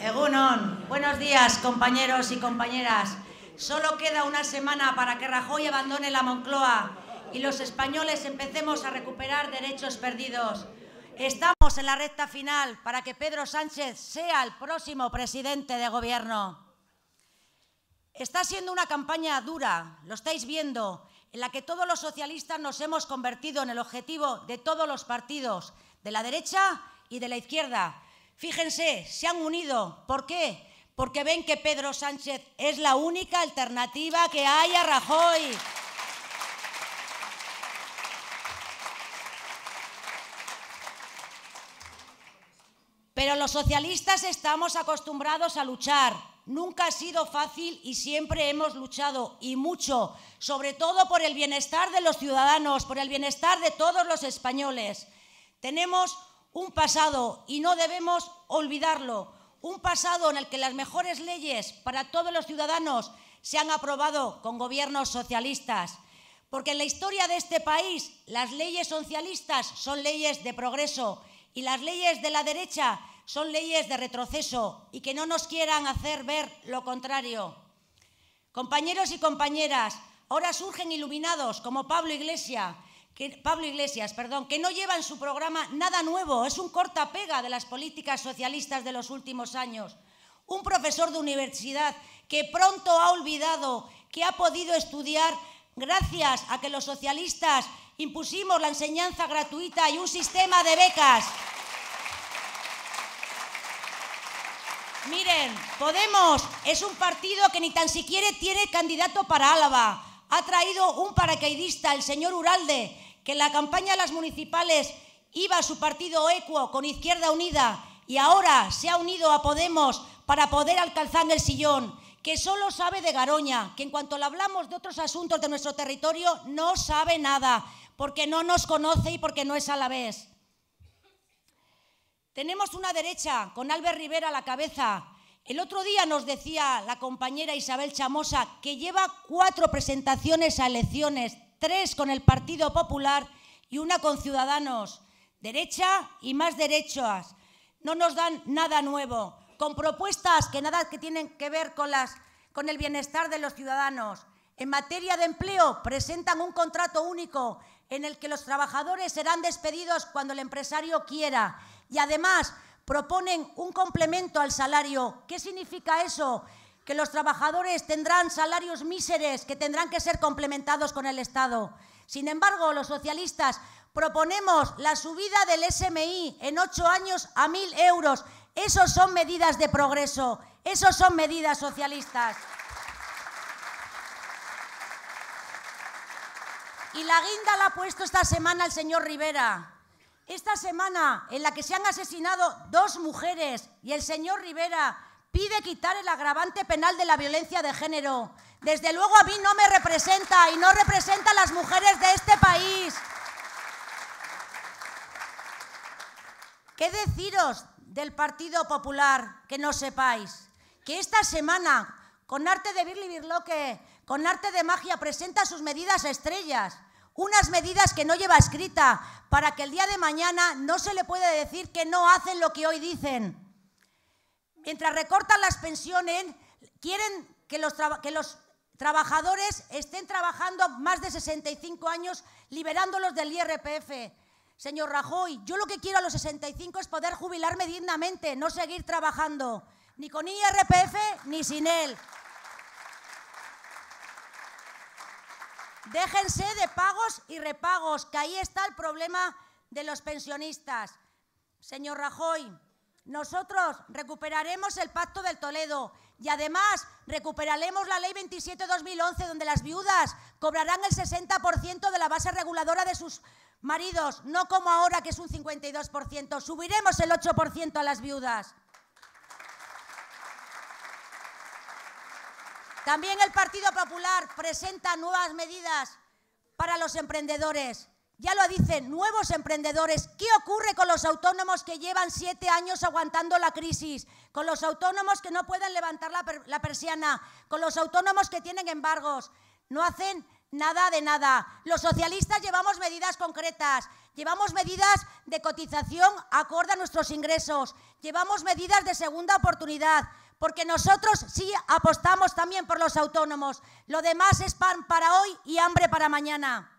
Egunon, buenos días compañeros y compañeras. Solo queda una semana para que Rajoy abandone la Moncloa y los españoles empecemos a recuperar derechos perdidos. Estamos en la recta final para que Pedro Sánchez sea el próximo presidente de gobierno. Está siendo una campaña dura, lo estáis viendo, en la que todos los socialistas nos hemos convertido en el objetivo de todos los partidos, de la derecha y de la izquierda, Fíjense, se han unido. ¿Por qué? Porque ven que Pedro Sánchez es la única alternativa que hay a Rajoy. Pero los socialistas estamos acostumbrados a luchar. Nunca ha sido fácil y siempre hemos luchado y mucho, sobre todo por el bienestar de los ciudadanos, por el bienestar de todos los españoles. Tenemos un pasado, y no debemos olvidarlo, un pasado en el que las mejores leyes para todos los ciudadanos se han aprobado con gobiernos socialistas, porque en la historia de este país las leyes socialistas son leyes de progreso y las leyes de la derecha son leyes de retroceso y que no nos quieran hacer ver lo contrario. Compañeros y compañeras, ahora surgen iluminados como Pablo Iglesias Pablo Iglesias, perdón, que no lleva en su programa nada nuevo, es un cortapega de las políticas socialistas de los últimos años. Un profesor de universidad que pronto ha olvidado que ha podido estudiar gracias a que los socialistas impusimos la enseñanza gratuita y un sistema de becas. Miren, Podemos es un partido que ni tan siquiera tiene candidato para Álava ha traído un paracaidista, el señor Uralde, que en la campaña de las municipales iba su partido ecuo con Izquierda Unida y ahora se ha unido a Podemos para poder alcanzar el sillón, que solo sabe de Garoña, que en cuanto le hablamos de otros asuntos de nuestro territorio no sabe nada, porque no nos conoce y porque no es a la vez. Tenemos una derecha con Albert Rivera a la cabeza. El otro día nos decía la compañera Isabel Chamosa que lleva cuatro presentaciones a elecciones, tres con el Partido Popular y una con Ciudadanos. Derecha y más derechas. No nos dan nada nuevo, con propuestas que nada que tienen que ver con, las, con el bienestar de los ciudadanos. En materia de empleo, presentan un contrato único en el que los trabajadores serán despedidos cuando el empresario quiera. Y además proponen un complemento al salario. ¿Qué significa eso? que los trabajadores tendrán salarios míseres que tendrán que ser complementados con el Estado. Sin embargo, los socialistas proponemos la subida del SMI en ocho años a mil euros. Esas son medidas de progreso, esas son medidas socialistas. Y la guinda la ha puesto esta semana el señor Rivera. Esta semana en la que se han asesinado dos mujeres y el señor Rivera pide quitar el agravante penal de la violencia de género. Desde luego a mí no me representa y no representa a las mujeres de este país. ¿Qué deciros del Partido Popular que no sepáis? Que esta semana, con arte de Birli Birloque, con arte de magia, presenta sus medidas estrellas. Unas medidas que no lleva escrita para que el día de mañana no se le pueda decir que no hacen lo que hoy dicen mientras recortan las pensiones, quieren que los, trabajadores estén trabajando más de 65 años liberándolos del IRPF. Señor Rajoy, yo lo que quiero a los 65 es poder jubilarme dignamente, no seguir trabajando, ni con IRPF ni sin él. Déjense de pagos y repagos, que ahí está el problema de los pensionistas. Señor Rajoy, nosotros recuperaremos el Pacto del Toledo y además recuperaremos la Ley 27-2011 donde las viudas cobrarán el 60% de la base reguladora de sus maridos, no como ahora que es un 52%. Subiremos el 8% a las viudas. También el Partido Popular presenta nuevas medidas para los emprendedores. Ya lo dicen nuevos emprendedores. ¿Qué ocurre con los autónomos que llevan siete años aguantando la crisis? Con los autónomos que no pueden levantar la, persiana. Con los autónomos que tienen embargos. No hacen nada de nada. Los socialistas llevamos medidas concretas. Llevamos medidas de cotización acorde a nuestros ingresos. Llevamos medidas de segunda oportunidad porque nosotros sí apostamos también por los autónomos. Lo demás es pan para hoy y hambre para mañana.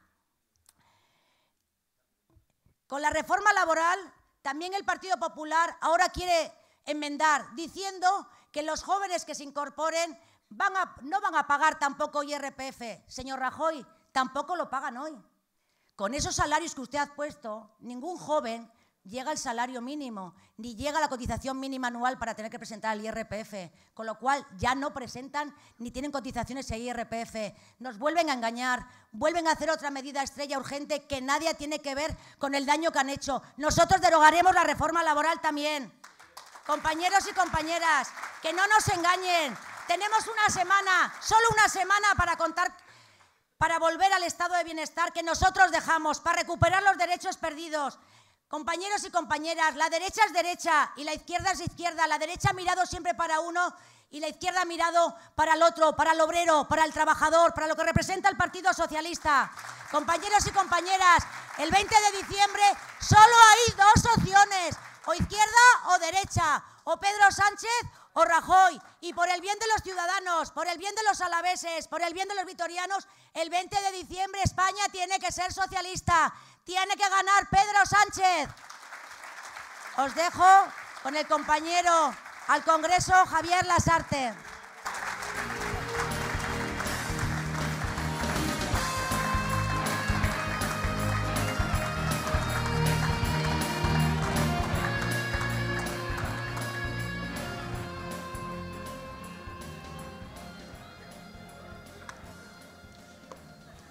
Con la reforma laboral, también el Partido Popular ahora quiere enmendar diciendo que los jóvenes que se incorporen no van a pagar tampoco IRPF. Señor Rajoy, tampoco lo pagan hoy. Con esos salarios que usted ha puesto, ningún joven llega el salario mínimo, ni llega la cotización mínima anual para tener que presentar el IRPF, con lo cual ya no presentan ni tienen cotizaciones al IRPF. Nos vuelven a engañar, vuelven a hacer otra medida estrella urgente que nadie tiene que ver con el daño que han hecho. Nosotros derogaremos la reforma laboral también. Compañeros y compañeras, que no nos engañen. Tenemos una semana, solo una semana para contar para volver al estado de bienestar que nosotros dejamos, para recuperar los derechos perdidos, Compañeros y compañeras, la derecha es derecha y la izquierda es izquierda. La derecha ha mirado siempre para uno y la izquierda ha mirado para el otro, para el obrero, para el trabajador, para lo que representa el Partido Socialista. Compañeros y compañeras, el 20 de diciembre solo hay dos opciones, o izquierda o derecha, o Pedro Sánchez o Rajoy. Y por el bien de los ciudadanos, por el bien de los alaveses, por el bien de los vitorianos, el 20 de diciembre España tiene que ser socialista. Tiene que ganar Pedro Sánchez. Os dejo con el compañero al Congreso, Javier Lasarte.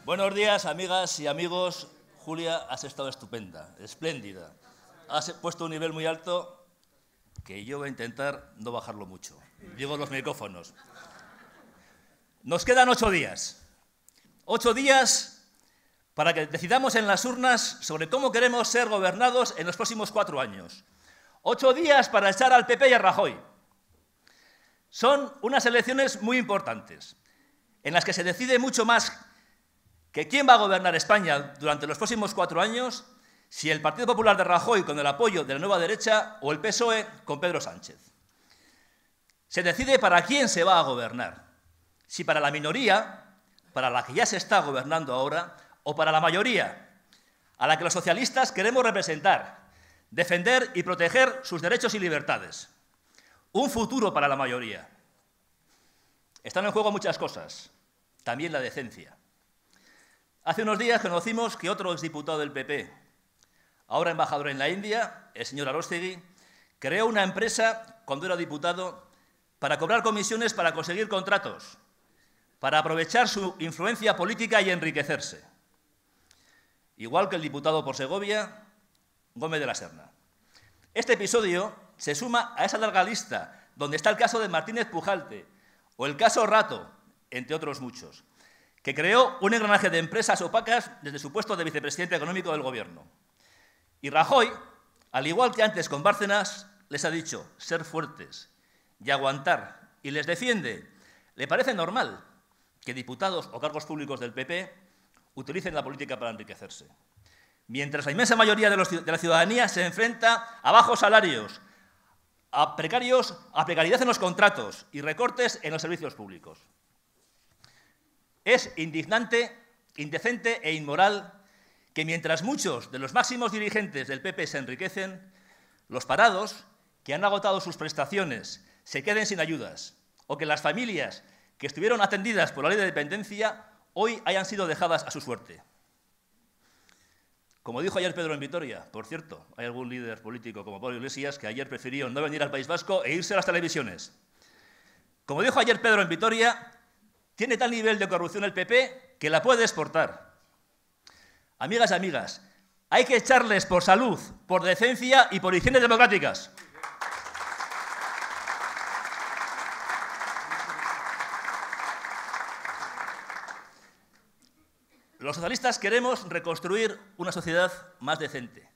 Buenos días, amigas y amigos Julia, has estado estupenda, espléndida. Has puesto un nivel muy alto que yo voy a intentar no bajarlo mucho. Llevo los micrófonos. Nos quedan ocho días. Ocho días para que decidamos en las urnas sobre cómo queremos ser gobernados en los próximos cuatro años. Ocho días para echar al PP y a Rajoy. Son unas elecciones muy importantes, en las que se decide mucho más que quién va a gobernar España durante los próximos cuatro años, si el Partido Popular de Rajoy con el apoyo de la nueva derecha o el PSOE con Pedro Sánchez. Se decide para quién se va a gobernar, si para la minoría, para la que ya se está gobernando ahora, o para la mayoría, a la que los socialistas queremos representar, defender y proteger sus derechos y libertades. Un futuro para la mayoría. Están en juego muchas cosas, también la decencia. Hace unos días conocimos que otro exdiputado del PP, ahora embajador en la India, el señor Arostegui, creó una empresa cuando era diputado para cobrar comisiones para conseguir contratos, para aprovechar su influencia política y enriquecerse. Igual que el diputado por Segovia, Gómez de la Serna. Este episodio se suma a esa larga lista donde está el caso de Martínez Pujalte o el caso Rato, entre otros muchos que creó un engranaje de empresas opacas desde su puesto de vicepresidente económico del gobierno. Y Rajoy, al igual que antes con Bárcenas, les ha dicho ser fuertes y aguantar, y les defiende. Le parece normal que diputados o cargos públicos del PP utilicen la política para enriquecerse. Mientras la inmensa mayoría de, la ciudadanía se enfrenta a bajos salarios, a, precarios, a precariedad en los contratos y recortes en los servicios públicos. Es indignante, indecente e inmoral que mientras muchos de los máximos dirigentes del PP se enriquecen, los parados, que han agotado sus prestaciones, se queden sin ayudas, o que las familias que estuvieron atendidas por la ley de dependencia hoy hayan sido dejadas a su suerte. Como dijo ayer Pedro en Vitoria, por cierto, hay algún líder político como Pablo Iglesias que ayer prefirió no venir al País Vasco e irse a las televisiones. Como dijo ayer Pedro en Vitoria, tiene tal nivel de corrupción el PP que la puede exportar. Amigas y amigas, hay que echarles por salud, por decencia y por higiene democráticas. Los socialistas queremos reconstruir una sociedad más decente,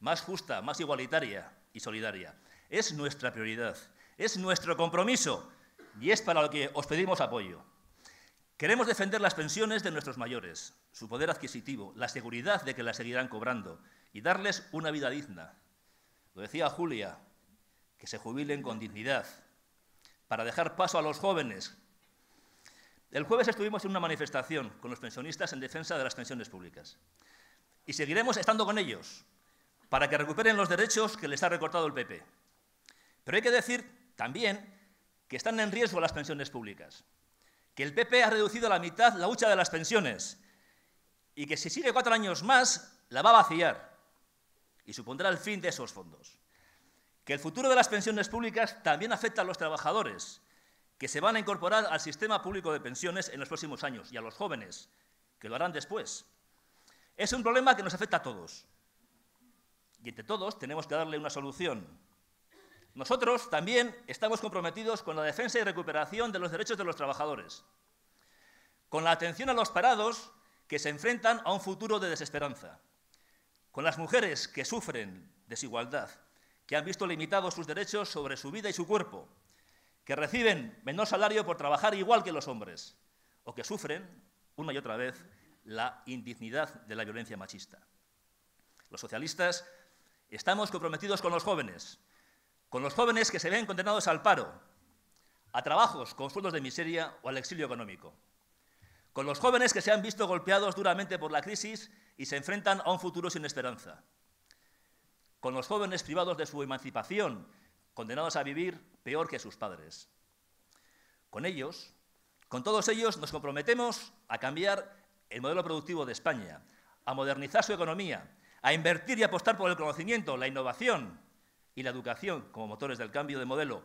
más justa, más igualitaria y solidaria. Es nuestra prioridad, es nuestro compromiso y es para lo que os pedimos apoyo. Queremos defender las pensiones de nuestros mayores, su poder adquisitivo, la seguridad de que las seguirán cobrando y darles una vida digna. Lo decía Julia, que se jubilen con dignidad, para dejar paso a los jóvenes. El jueves estuvimos en una manifestación con los pensionistas en defensa de las pensiones públicas. Y seguiremos estando con ellos, para que recuperen los derechos que les ha recortado el PP. Pero hay que decir también que están en riesgo las pensiones públicas que el PP ha reducido a la mitad la hucha de las pensiones y que si sigue cuatro años más la va a vaciar y supondrá el fin de esos fondos. Que el futuro de las pensiones públicas también afecta a los trabajadores, que se van a incorporar al sistema público de pensiones en los próximos años y a los jóvenes, que lo harán después. Es un problema que nos afecta a todos. Y entre todos tenemos que darle una solución. Nosotros también estamos comprometidos con la defensa y recuperación de los derechos de los trabajadores, con la atención a los parados que se enfrentan a un futuro de desesperanza, con las mujeres que sufren desigualdad, que han visto limitados sus derechos sobre su vida y su cuerpo, que reciben menor salario por trabajar igual que los hombres, o que sufren, una y otra vez, la indignidad de la violencia machista. Los socialistas estamos comprometidos con los jóvenes, con los jóvenes que se ven condenados al paro, a trabajos con sueldos de miseria o al exilio económico, con los jóvenes que se han visto golpeados duramente por la crisis y se enfrentan a un futuro sin esperanza, con los jóvenes privados de su emancipación, condenados a vivir peor que sus padres. Con ellos, con todos ellos nos comprometemos a cambiar el modelo productivo de España, a modernizar su economía, a invertir y apostar por el conocimiento, la innovación, y la educación como motores del cambio de modelo,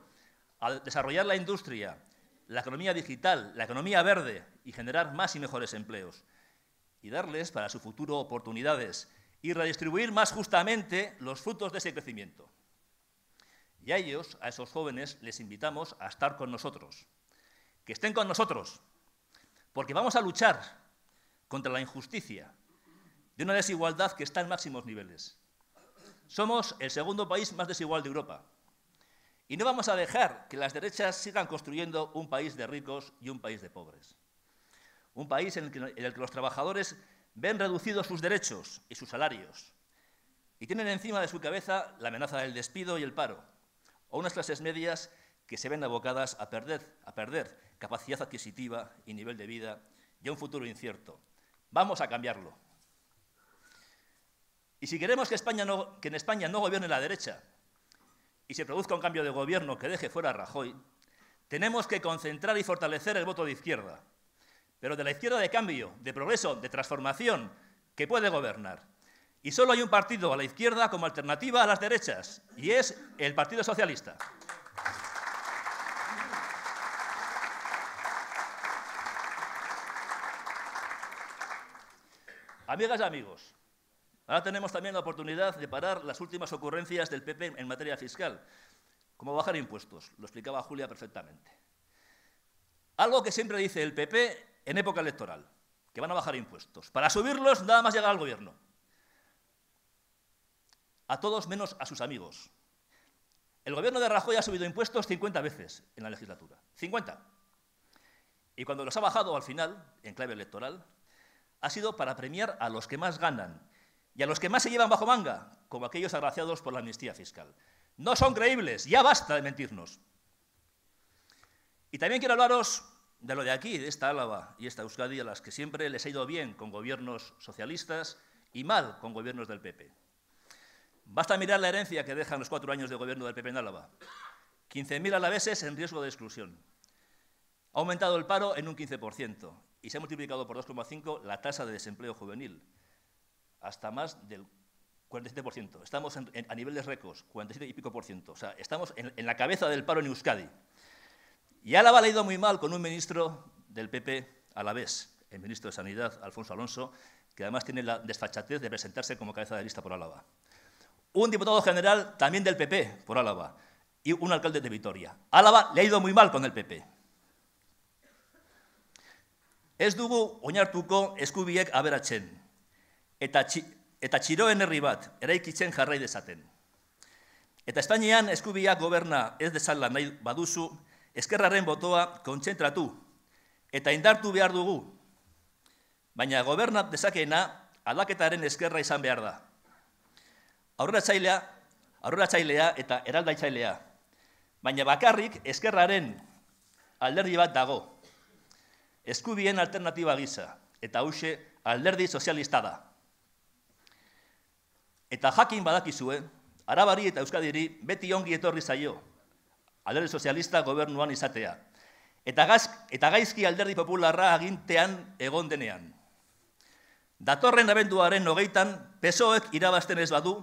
al desarrollar la industria, la economía digital, la economía verde y generar más y mejores empleos. Y darles para su futuro oportunidades y redistribuir más justamente los frutos de ese crecimiento. Y a ellos, a esos jóvenes, les invitamos a estar con nosotros. Que estén con nosotros, porque vamos a luchar contra la injusticia de una desigualdad que está en máximos niveles somos el segundo país más desigual de Europa. Y no vamos a dejar que las derechas sigan construyendo un país de ricos y un país de pobres. Un país en el que, los trabajadores ven reducidos sus derechos y sus salarios. Y tienen encima de su cabeza la amenaza del despido y el paro. O unas clases medias que se ven abocadas a perder, a perder capacidad adquisitiva y nivel de vida y a un futuro incierto. Vamos a cambiarlo. Y si queremos que, en España no gobierne la derecha y se produzca un cambio de gobierno que deje fuera a Rajoy, tenemos que concentrar y fortalecer el voto de izquierda, pero de la izquierda de cambio, de progreso, de transformación, que puede gobernar. Y solo hay un partido a la izquierda como alternativa a las derechas, y es el Partido Socialista. Amigas y amigos, Ahora tenemos también la oportunidad de parar las últimas ocurrencias del PP en materia fiscal, como bajar impuestos, lo explicaba Julia perfectamente. Algo que siempre dice el PP en época electoral, que van a bajar impuestos. Para subirlos nada más llegar al gobierno. A todos menos a sus amigos. El gobierno de Rajoy ha subido impuestos 50 veces en la legislatura. 50. Y cuando los ha bajado al final, en clave electoral, ha sido para premiar a los que más ganan y a los que más se llevan bajo manga, como aquellos agraciados por la amnistía fiscal. No son creíbles, ya basta de mentirnos. Y también quiero hablaros de lo de aquí, de esta Álava y esta Euskadi, a las que siempre les ha ido bien con gobiernos socialistas y mal con gobiernos del PP. Basta mirar la herencia que dejan los cuatro años de gobierno del PP en Álava. 15.000 alaveses en riesgo de exclusión. Ha aumentado el paro en un 15% y se ha multiplicado por 2,5 la tasa de desempleo juvenil hasta más del 47%. Estamos a nivel a niveles récords, 47 y pico por ciento. O sea, estamos en, la cabeza del paro en Euskadi. Y Álava le ha ido muy mal con un ministro del PP a la vez, el ministro de Sanidad, Alfonso Alonso, que además tiene la desfachatez de presentarse como cabeza de lista por Álava. Un diputado general también del PP por Álava y un alcalde de Vitoria. Álava le ha ido muy mal con el PP. Ez dugu oinartuko eskubiek aberatzen, eta, eta txiroen herri bat eraikitzen jarrai dezaten. Eta Espainian eskubiak goberna ez dezala nahi baduzu, eskerraren botoa kontzentratu eta indartu behar dugu. Baina gobernat dezakeena alaketaren eskerra izan behar da. Aurrera txailea, aurrera txailea eta eraldaitzailea. Baina bakarrik eskerraren alderdi bat dago. Eskubien alternatiba gisa eta hause alderdi sozialista da. Eta jakin badakizue, arabari eta euskadiri beti ongi etorri zaio, alderdi sozialista gobernuan izatea. Eta, eta gaizki alderdi popularra agintean egon denean. Datorren abenduaren nogeitan, pesoek irabazten ez badu,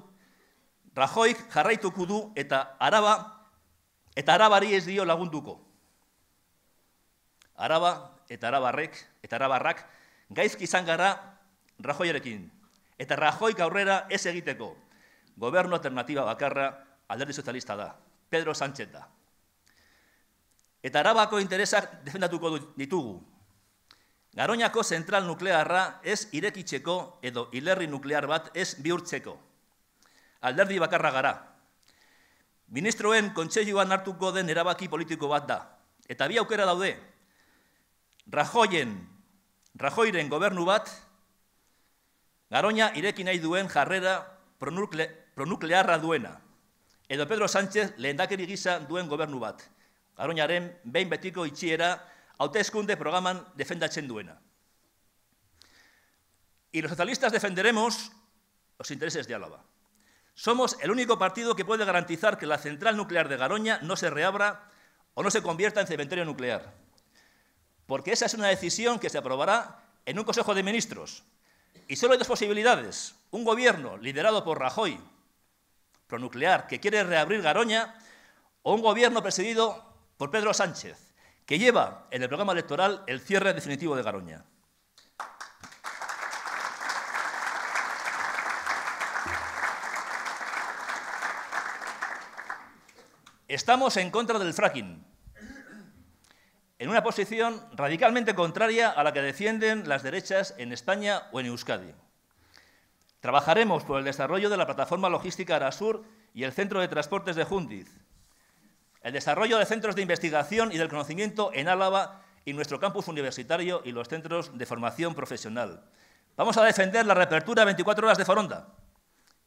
Rajoik jarraituko du eta araba eta arabari ez dio lagunduko. Araba eta arabarrek eta arabarrak gaizki izan gara Rajoiarekin eta Rajoik aurrera ez egiteko. Gobernu alternativa bakarra alderdi sozialista da, Pedro Sánchez da. Eta arabako interesak defendatuko ditugu. Garoñako zentral nuklearra ez irekitzeko edo hilerri nuklear bat ez bihurtzeko. Alderdi bakarra gara. Ministroen Kontseiluan hartuko den erabaki politiko bat da. Eta bi aukera daude, Rajoiren gobernu bat Garoña ireki nahi duen jarrera pronukle, pronuklearra duena, edo Pedro Sánchez lehendakeri gisa duen gobernu bat, Garoñaren behin betiko itxiera hauteskunde programan defendatzen duena. Y los socialistas defenderemos los intereses de Álava. Somos el único partido que puede garantizar que la central nuclear de Garoña no se reabra o no se convierta en cementerio nuclear. Porque esa es una decisión que se aprobará en un Consejo de Ministros, y solo hay dos posibilidades. Un gobierno liderado por Rajoy, pronuclear, que quiere reabrir Garoña, o un gobierno presidido por Pedro Sánchez, que lleva en el programa electoral el cierre definitivo de Garoña. Estamos en contra del fracking, en una posición radicalmente contraria a la que defienden las derechas en España o en Euskadi. Trabajaremos por el desarrollo de la plataforma logística Arasur y el Centro de Transportes de Jundiz, el desarrollo de centros de investigación y del conocimiento en Álava y nuestro campus universitario y los centros de formación profesional. Vamos a defender la reapertura 24 horas de Foronda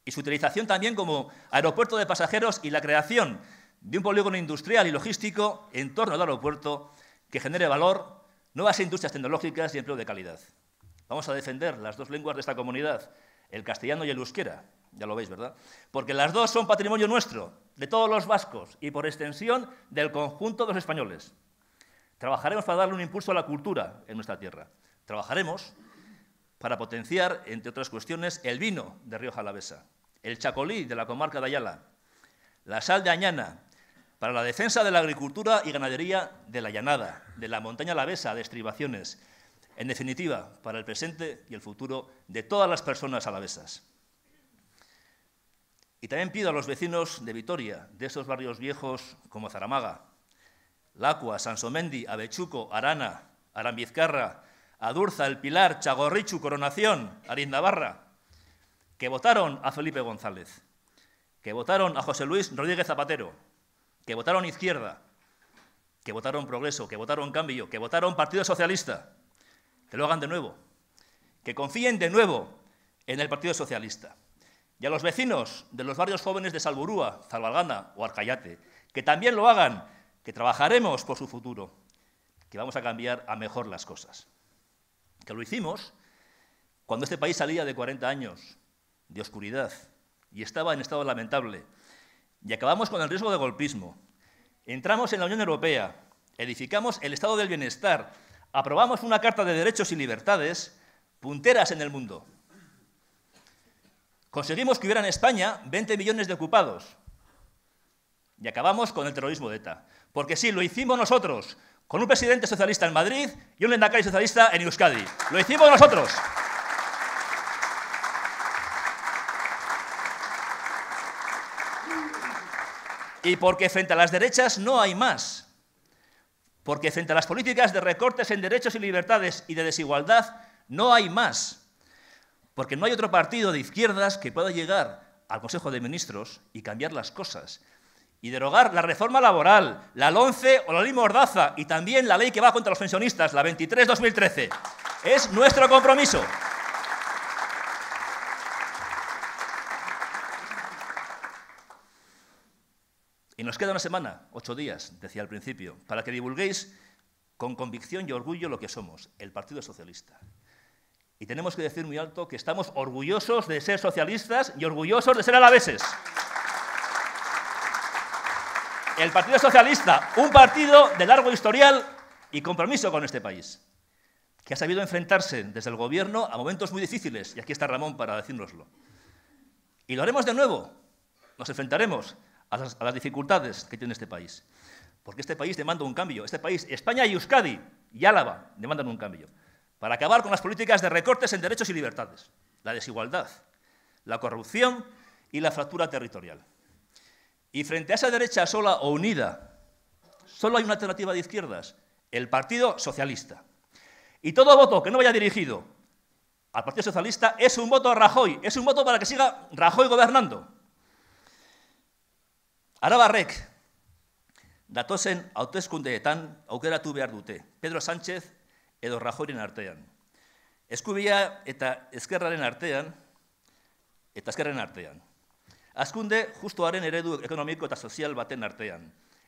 y su utilización también como aeropuerto de pasajeros y la creación de un polígono industrial y logístico en torno al aeropuerto que genere valor, nuevas industrias tecnológicas y empleo de calidad. Vamos a defender las dos lenguas de esta comunidad, el castellano y el euskera, ya lo veis, ¿verdad? Porque las dos son patrimonio nuestro, de todos los vascos y por extensión del conjunto de los españoles. Trabajaremos para darle un impulso a la cultura en nuestra tierra. Trabajaremos para potenciar, entre otras cuestiones, el vino de Rioja Alavesa, el chacolí de la comarca de Ayala, la sal de Añana, para la defensa de la agricultura y ganadería de la llanada, de la montaña alavesa, de estribaciones, en definitiva, para el presente y el futuro de todas las personas alavesas. Y también pido a los vecinos de Vitoria, de esos barrios viejos como Zaramaga, Lacua, Sansomendi, Avechuco, Arana, Arambizcarra, Adurza, El Pilar, Chagorrichu, Coronación, Arindabarra, que votaron a Felipe González, que votaron a José Luis Rodríguez Zapatero, que votaron izquierda, que votaron progreso, que votaron cambio, que votaron Partido Socialista, que lo hagan de nuevo, que confíen de nuevo en el Partido Socialista. Y a los vecinos de los barrios jóvenes de Salburúa, Zalbalgana o Arcayate, que también lo hagan, que trabajaremos por su futuro, que vamos a cambiar a mejor las cosas. Que lo hicimos cuando este país salía de 40 años de oscuridad y estaba en estado lamentable y acabamos con el riesgo de golpismo. Entramos en la Unión Europea, edificamos el Estado del Bienestar, aprobamos una Carta de Derechos y Libertades, punteras en el mundo. Conseguimos que hubiera en España 20 millones de ocupados y acabamos con el terrorismo de ETA. Porque sí, lo hicimos nosotros, con un presidente socialista en Madrid y un lendacario socialista en Euskadi. Lo hicimos nosotros. Y porque frente a las derechas no hay más. Porque frente a las políticas de recortes en derechos y libertades y de desigualdad no hay más. Porque no hay otro partido de izquierdas que pueda llegar al Consejo de Ministros y cambiar las cosas. Y derogar la reforma laboral, la LONCE o la ley Mordaza y también la ley que va contra los pensionistas, la 23-2013. Es nuestro compromiso. nos queda una semana, ocho días, decía al principio, para que divulguéis con convicción y orgullo lo que somos, el Partido Socialista. Y tenemos que decir muy alto que estamos orgullosos de ser socialistas y orgullosos de ser alaveses. El Partido Socialista, un partido de largo historial y compromiso con este país, que ha sabido enfrentarse desde el gobierno a momentos muy difíciles, y aquí está Ramón para decírnoslo. Y lo haremos de nuevo, nos enfrentaremos, a las, dificultades que tiene este país. Porque este país demanda un cambio. Este país, España y Euskadi y Álava, demandan un cambio. Para acabar con las políticas de recortes en derechos y libertades, la desigualdad, la corrupción y la fractura territorial. Y frente a esa derecha sola o unida, solo hay una alternativa de izquierdas, el Partido Socialista. Y todo voto que no vaya dirigido al Partido Socialista es un voto a Rajoy, es un voto para que siga Rajoy gobernando. Arabarrek datozen hautezkundeetan aukeratu behar dute, Pedro Sánchez edo Rajoyren artean. Eskubia eta eskerraren artean, eta eskerraren artean. Azkunde justuaren eredu ekonomiko eta sozial baten artean.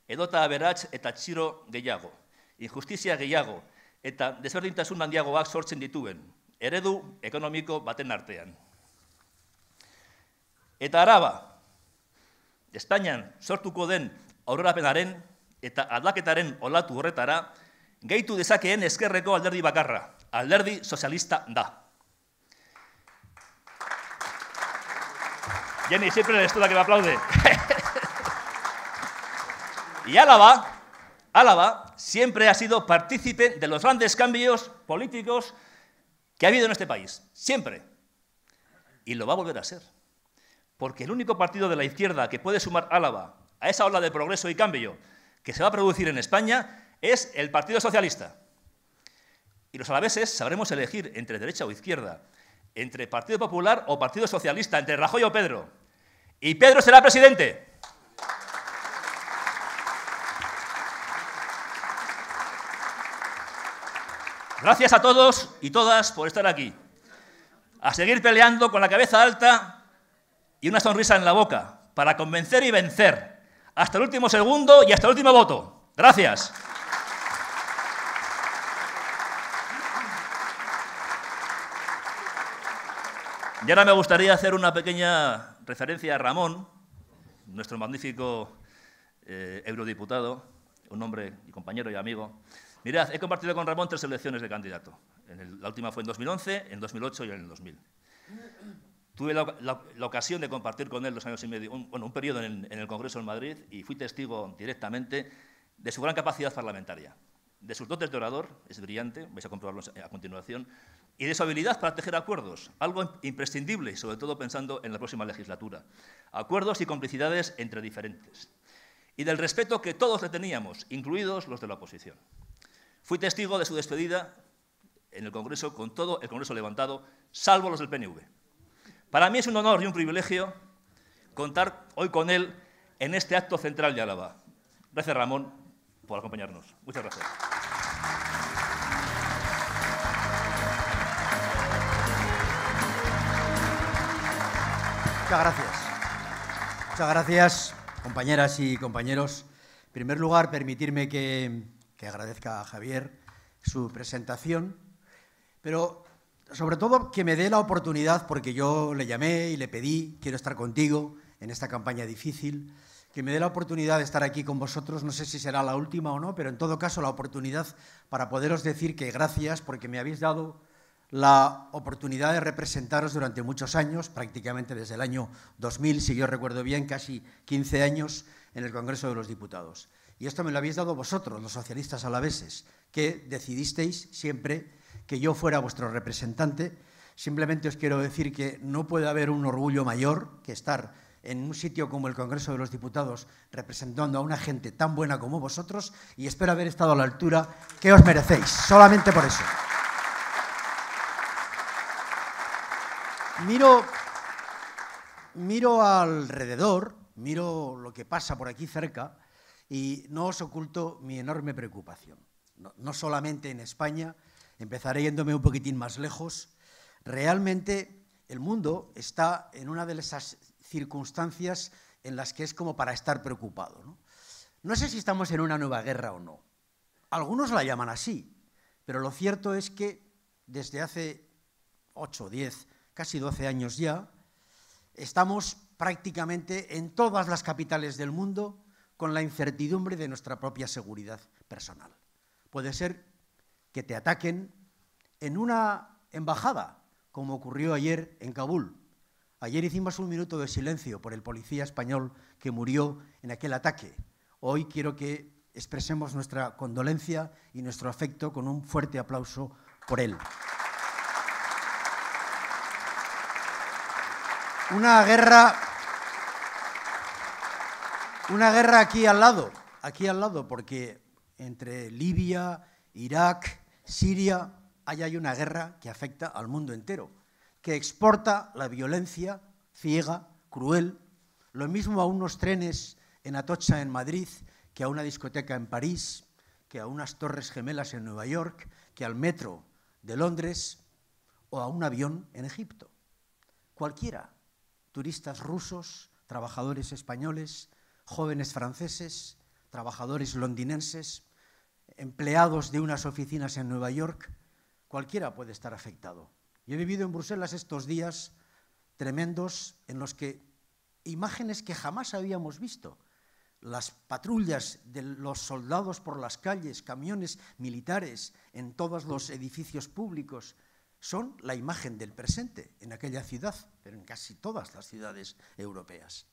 Edota aberats eta txiro gehiago, injustizia gehiago, eta desberdintasun handiagoak sortzen dituen, eredu ekonomiko baten artean. Eta araba, Espainian sortuko den aurrerapenaren eta aldaketaren olatu horretara gehitu dezakeen eskerreko alderdi bakarra, alderdi socialista da. Jenny, siempre es tú que me aplaude. y Álava, Álava siempre ha sido partícipe de los grandes cambios políticos que ha habido en este país. Siempre. Y lo va a volver a ser. Porque el único partido de la izquierda que puede sumar Álava a esa ola de progreso y cambio que se va a producir en España es el Partido Socialista. Y los alaveses sabremos elegir entre derecha o izquierda, entre Partido Popular o Partido Socialista, entre Rajoy o Pedro. Y Pedro será presidente. Gracias a todos y todas por estar aquí. A seguir peleando con la cabeza alta y una sonrisa en la boca para convencer y vencer hasta el último segundo y hasta el último voto. Gracias. Y ahora me gustaría hacer una pequeña referencia a Ramón, nuestro magnífico eh, eurodiputado, un hombre y compañero y amigo. Mirad, he compartido con Ramón tres elecciones de candidato. la última fue en 2011, en 2008 y en el 2000. Tuve la, ocasión de compartir con él dos años y medio, un, bueno, un periodo en, en, el Congreso en Madrid y fui testigo directamente de su gran capacidad parlamentaria, de sus dotes de orador, es brillante, vais a comprobarlo a continuación, y de su habilidad para tejer acuerdos, algo imprescindible, sobre todo pensando en la próxima legislatura. Acuerdos y complicidades entre diferentes. Y del respeto que todos le teníamos, incluidos los de la oposición. Fui testigo de su despedida en el Congreso con todo el Congreso levantado, salvo los del PNV para mí es un honor y un privilegio contar hoy con él en este acto central de Álava. Gracias, Ramón, por acompañarnos. Muchas gracias. Muchas gracias. Muchas gracias, compañeras y compañeros. En primer lugar, permitirme que, agradezca a Javier su presentación, pero sobre todo que me dé la oportunidad, porque yo le llamé y le pedí, quiero estar contigo en esta campaña difícil, que me dé la oportunidad de estar aquí con vosotros, no sé si será la última o no, pero en todo caso la oportunidad para poderos decir que gracias porque me habéis dado la oportunidad de representaros durante muchos años, prácticamente desde el año 2000, si yo recuerdo bien, casi 15 años en el Congreso de los Diputados. Y esto me lo habéis dado vosotros, los socialistas alaveses, que decidisteis siempre que yo fuera vuestro representante. Simplemente os quiero decir que no puede haber un orgullo mayor que estar en un sitio como el Congreso de los Diputados representando a una gente tan buena como vosotros y espero haber estado a la altura que os merecéis, solamente por eso. Miro, alrededor, miro lo que pasa por aquí cerca y no os oculto mi enorme preocupación, no solamente en España, Empezaré yéndome un poquitín más lejos. Realmente el mundo está en una de esas circunstancias en las que es como para estar preocupado. ¿no? sé si estamos en una nueva guerra o no. Algunos la llaman así, pero lo cierto es que desde hace 8, 10, casi 12 años ya, estamos prácticamente en todas las capitales del mundo con la incertidumbre de nuestra propia seguridad personal. Puede ser que te ataquen en una embajada, como ocurrió ayer en Kabul. Ayer hicimos un minuto de silencio por el policía español que murió en aquel ataque. Hoy quiero que expresemos nuestra condolencia y nuestro afecto con un fuerte aplauso por él. Una guerra, una guerra aquí al lado, aquí al lado, porque entre Libia Irak, Siria, ahí hay una guerra que afecta al mundo entero, que exporta la violencia ciega, cruel, lo mismo a unos trenes en Atocha, en Madrid, que a una discoteca en París, que a unas torres gemelas en Nueva York, que al metro de Londres o a un avión en Egipto. Cualquiera, turistas rusos, trabajadores españoles, jóvenes franceses, trabajadores londinenses, empleados de unas oficinas en Nueva York, cualquiera puede estar afectado. Yo he vivido en Bruselas estos días tremendos en los que imágenes que jamás habíamos visto, las patrullas de los soldados por las calles, camiones militares en todos los edificios públicos, son la imagen del presente en aquella ciudad, pero en casi todas las ciudades europeas.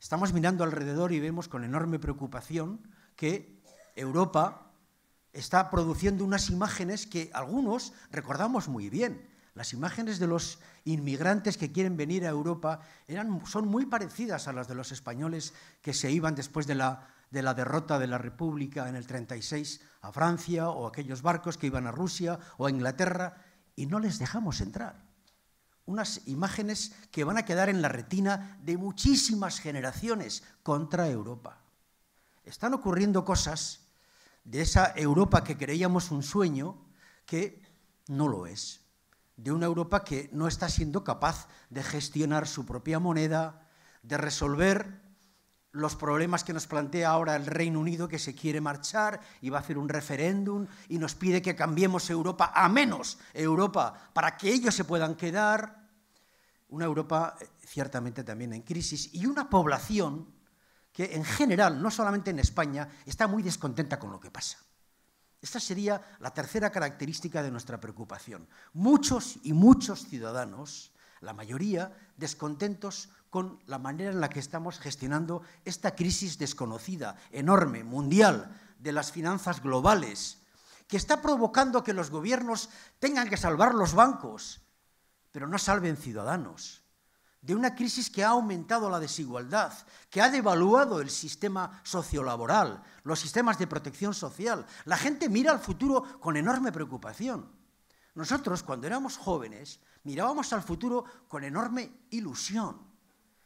Estamos mirando alrededor y vemos con enorme preocupación que Europa está produciendo unas imágenes que algunos recordamos muy bien. Las imágenes de los inmigrantes que quieren venir a Europa son muy parecidas a las de los españoles que se iban después de la, de la derrota de la República en el 36 a Francia o aquellos barcos que iban a Rusia o a Inglaterra y no les dejamos entrar unas imágenes que van a quedar en la retina de muchísimas generaciones contra Europa. Están ocurriendo cosas de esa Europa que creíamos un sueño que no lo es, de una Europa que no está siendo capaz de gestionar su propia moneda, de resolver los problemas que nos plantea ahora el Reino Unido que se quiere marchar y va a hacer un referéndum y nos pide que cambiemos Europa a menos Europa para que ellos se puedan quedar. Una Europa eh, ciertamente también en crisis y una población que en general, no solamente en España, está muy descontenta con lo que pasa. Esta sería la tercera característica de nuestra preocupación. Muchos y muchos ciudadanos, la mayoría, descontentos con la manera en la que estamos gestionando esta crisis desconocida, enorme, mundial, de las finanzas globales, que está provocando que los gobiernos tengan que salvar los bancos, pero no salven ciudadanos de una crisis que ha aumentado la desigualdad, que ha devaluado el sistema sociolaboral, los sistemas de protección social. La gente mira al futuro con enorme preocupación. Nosotros, cuando éramos jóvenes, mirábamos al futuro con enorme ilusión.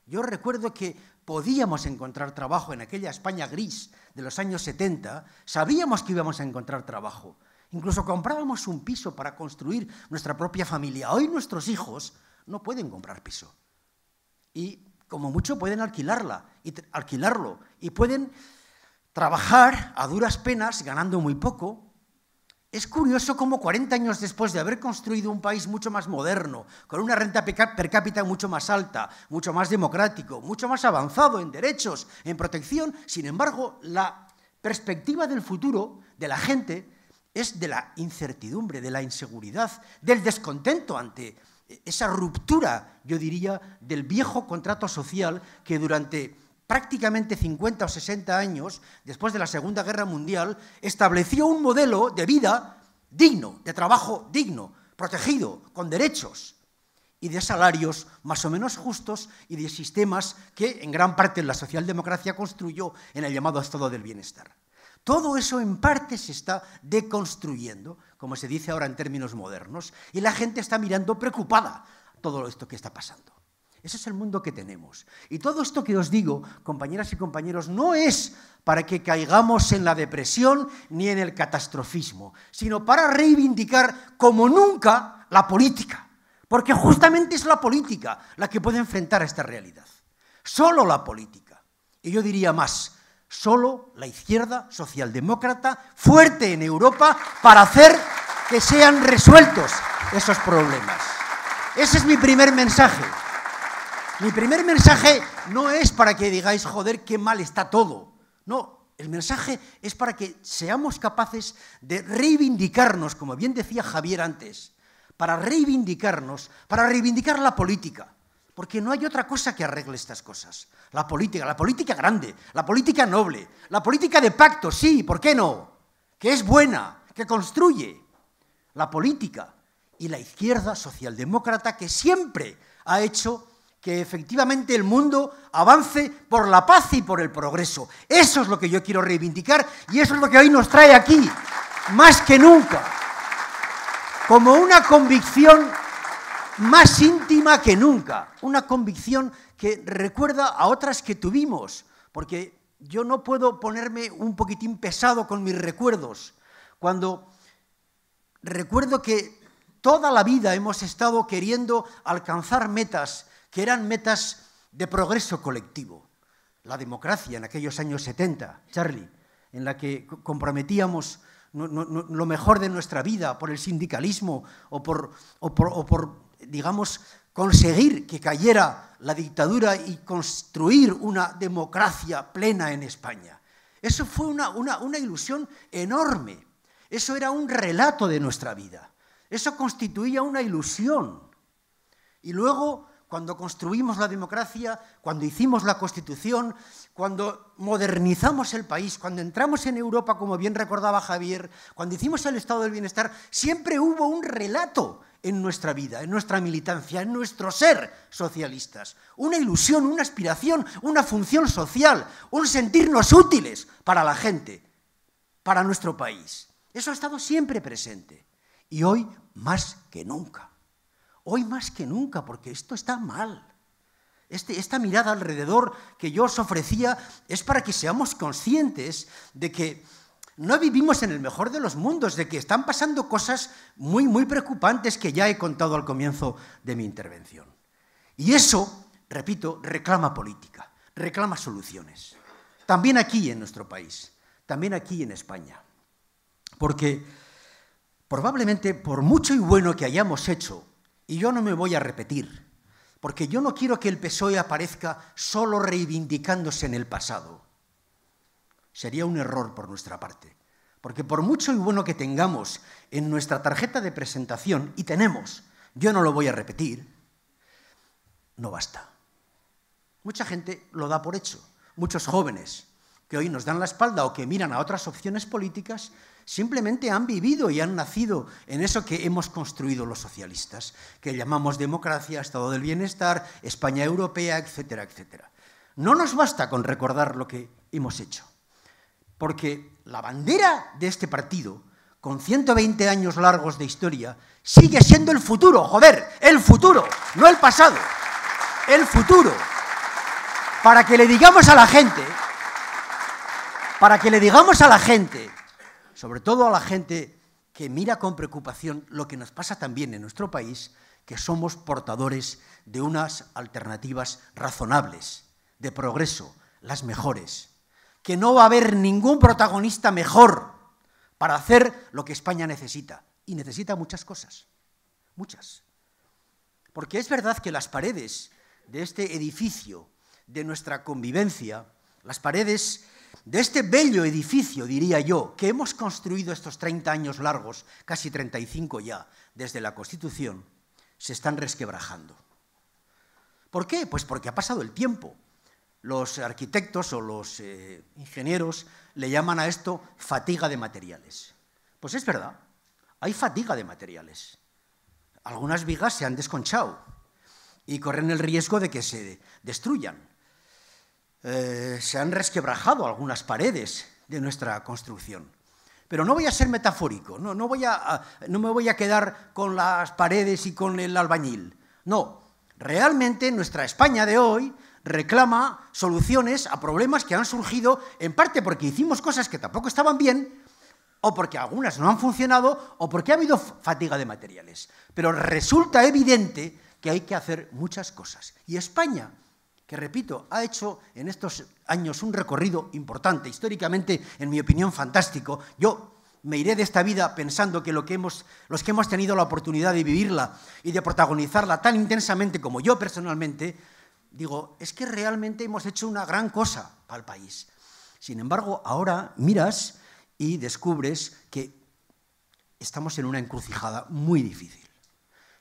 Yo recuerdo que podíamos encontrar trabajo en aquella España gris de los años 70, sabíamos que íbamos a encontrar trabajo. Incluso comprábamos un piso para construir nuestra propia familia. Hoy nuestros hijos no pueden comprar piso y como mucho pueden alquilarla y alquilarlo y pueden trabajar a duras penas ganando muy poco. Es curioso cómo 40 años después de haber construido un país mucho más moderno, con una renta per cápita mucho más alta, mucho más democrático, mucho más avanzado en derechos, en protección, sin embargo, la perspectiva del futuro de la gente es de la incertidumbre, de la inseguridad, del descontento ante esa ruptura, yo diría, del viejo contrato social que durante prácticamente 50 o 60 años, después de la Segunda Guerra Mundial, estableció un modelo de vida digno, de trabajo digno, protegido, con derechos y de salarios más o menos justos y de sistemas que en gran parte la socialdemocracia construyó en el llamado estado del bienestar. Todo eso en parte se está deconstruyendo como se dice ahora en términos modernos, y la gente está mirando preocupada todo esto que está pasando. Ese es el mundo que tenemos. Y todo esto que os digo, compañeras y compañeros, no es para que caigamos en la depresión ni en el catastrofismo, sino para reivindicar como nunca la política. Porque justamente es la política la que puede enfrentar a esta realidad. Solo la política. Y yo diría más, solo la izquierda socialdemócrata fuerte en Europa para hacer que sean resueltos esos problemas. Ese es mi primer mensaje. Mi primer mensaje no es para que digáis, joder, qué mal está todo. No, el mensaje es para que seamos capaces de reivindicarnos, como bien decía Javier antes, para reivindicarnos, para reivindicar la política. Porque no hay otra cosa que arregle estas cosas. La política, la política grande, la política noble, la política de pacto, sí, ¿por qué no? Que es buena, que construye, la política y la izquierda socialdemócrata que siempre ha hecho que efectivamente el mundo avance por la paz y por el progreso. Eso es lo que yo quiero reivindicar y eso es lo que hoy nos trae aquí, más que nunca, como una convicción más íntima que nunca, una convicción que recuerda a otras que tuvimos, porque yo no puedo ponerme un poquitín pesado con mis recuerdos. Cuando recuerdo que toda la vida hemos estado queriendo alcanzar metas que eran metas de progreso colectivo. La democracia en aquellos años 70, Charlie, en la que comprometíamos lo mejor de nuestra vida por el sindicalismo o por, digamos, conseguir que cayera la dictadura y construir una democracia plena en España. Eso fue una ilusión enorme, eso era un relato de nuestra vida. Eso constituía una ilusión. Y luego, cuando construimos la democracia, cuando hicimos la Constitución, cuando modernizamos el país, cuando entramos en Europa, como bien recordaba Javier, cuando hicimos el Estado del Bienestar, siempre hubo un relato en nuestra vida, en nuestra militancia, en nuestro ser socialistas. Una ilusión, una aspiración, una función social, un sentirnos útiles para la gente, para nuestro país. Eso ha estado siempre presente. Y hoy más que nunca. Hoy más que nunca, porque esto está mal. Este, esta mirada alrededor que yo os ofrecía es para que seamos conscientes de que no vivimos en el mejor de los mundos, de que están pasando cosas muy, muy preocupantes que ya he contado al comienzo de mi intervención. Y eso, repito, reclama política, reclama soluciones. También aquí en nuestro país, también aquí en España. Porque probablemente por mucho y bueno que hayamos hecho, y yo no me voy a repetir, porque yo no quiero que el PSOE aparezca solo reivindicándose en el pasado. Sería un error por nuestra parte. Porque por mucho y bueno que tengamos en nuestra tarjeta de presentación, y tenemos, yo no lo voy a repetir, no basta. Mucha gente lo da por hecho. Muchos jóvenes que hoy nos dan la espalda o que miran a otras opciones políticas Simplemente han vivido y han nacido en eso que hemos construido los socialistas, que llamamos democracia, estado del bienestar, España europea, etcétera, etcétera. No nos basta con recordar lo que hemos hecho, porque la bandera de este partido, con 120 años largos de historia, sigue siendo el futuro, joder, el futuro, no el pasado, el futuro. Para que le digamos a la gente, para que le digamos a la gente sobre todo a la gente que mira con preocupación lo que nos pasa también en nuestro país, que somos portadores de unas alternativas razonables, de progreso, las mejores, que no va a haber ningún protagonista mejor para hacer lo que España necesita. Y necesita muchas cosas, muchas. Porque es verdad que las paredes de este edificio, de nuestra convivencia, las paredes de este bello edificio, diría yo, que hemos construido estos 30 años largos, casi 35 ya, desde la Constitución, se están resquebrajando. ¿Por qué? Pues porque ha pasado el tiempo. Los arquitectos o los eh, ingenieros le llaman a esto fatiga de materiales. Pues es verdad, hay fatiga de materiales. Algunas vigas se han desconchado y corren el riesgo de que se destruyan. Eh, se han resquebrajado algunas paredes de nuestra construcción. Pero no voy a ser metafórico, no, no me voy a quedar con las paredes y con el albañil. No, realmente nuestra España de hoy reclama soluciones a problemas que han surgido en parte porque hicimos cosas que tampoco estaban bien, o porque algunas no han funcionado, o porque ha habido fatiga de materiales. Pero resulta evidente que hay que hacer muchas cosas. Y España que repito, ha hecho en estos años un recorrido importante, históricamente, en mi opinión, fantástico. Yo me iré de esta vida pensando que, lo que hemos, los que hemos tenido la oportunidad de vivirla y de protagonizarla tan intensamente como yo personalmente, digo, es que realmente hemos hecho una gran cosa para el país. Sin embargo, ahora miras y descubres que estamos en una encrucijada muy difícil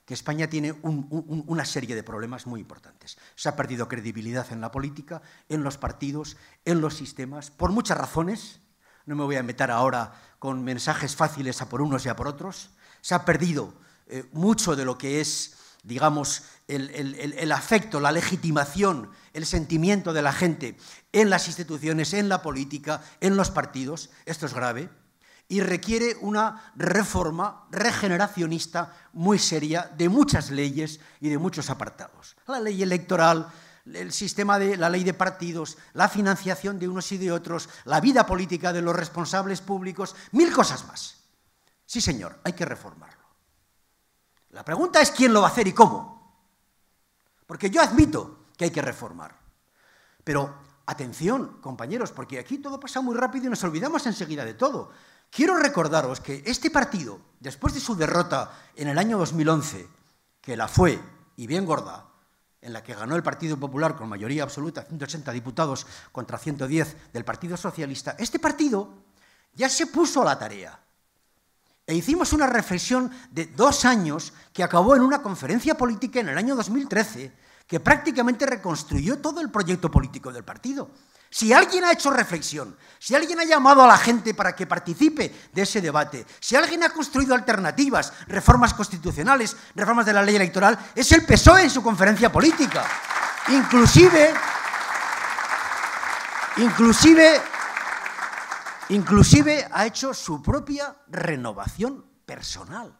que España tiene una serie de problemas muy importantes. Se ha perdido credibilidad en la política, en los partidos, en los sistemas, por muchas razones. No me voy a meter ahora con mensajes fáciles a por unos y a por otros. Se ha perdido eh, mucho de lo que es, digamos, el, afecto, la legitimación, el sentimiento de la gente en las instituciones, en la política, en los partidos. Esto es grave y requiere una reforma regeneracionista muy seria de muchas leyes y de muchos apartados. La ley electoral, el sistema de la ley de partidos, la financiación de unos y de otros, la vida política de los responsables públicos, mil cosas más. Sí, señor, hay que reformarlo. La pregunta es quién lo va a hacer y cómo. Porque yo admito que hay que reformar. Pero atención, compañeros, porque aquí todo pasa muy rápido y nos olvidamos enseguida de todo. Quiero recordaros que este partido, después de su derrota en el año 2011, que la fue, y bien gorda, en la que ganó el Partido Popular con mayoría absoluta, 180 diputados contra 110 del Partido Socialista, este partido ya se puso a la tarea. E hicimos una reflexión de dos años que acabó en una conferencia política en el año 2013, que prácticamente reconstruyó todo el proyecto político del partido. Si alguien ha hecho reflexión, si alguien ha llamado a la gente para que participe de ese debate, si alguien ha construido alternativas, reformas constitucionales, reformas de la ley electoral, es el PSOE en su conferencia política. Inclusive, inclusive, inclusive ha hecho su propia renovación personal.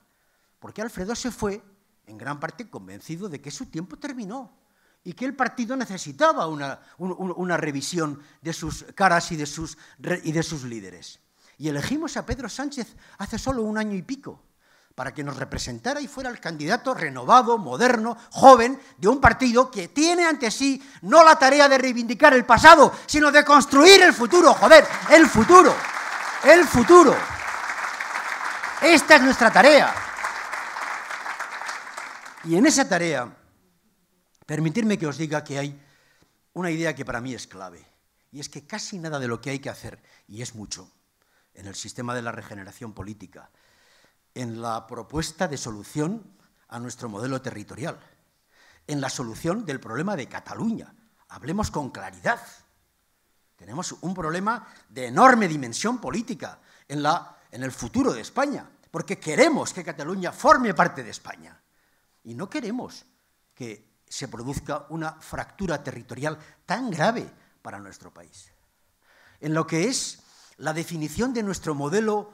Porque Alfredo se fue en gran parte convencido de que su tiempo terminó y que el partido necesitaba una, revisión de sus caras y de sus, y de sus líderes. Y elegimos a Pedro Sánchez hace solo un año y pico para que nos representara y fuera el candidato renovado, moderno, joven, de un partido que tiene ante sí no la tarea de reivindicar el pasado, sino de construir el futuro, joder, el futuro, el futuro. Esta es nuestra tarea. Y en esa tarea Permitirme que os diga que hay una idea que para mí es clave, y es que casi nada de lo que hay que hacer, y es mucho, en el sistema de la regeneración política, en la propuesta de solución a nuestro modelo territorial, en la solución del problema de Cataluña. Hablemos con claridad. Tenemos un problema de enorme dimensión política en, la, en el futuro de España, porque queremos que Cataluña forme parte de España. Y no queremos que se produzca una fractura territorial tan grave para nuestro país. En lo que es la definición de nuestro modelo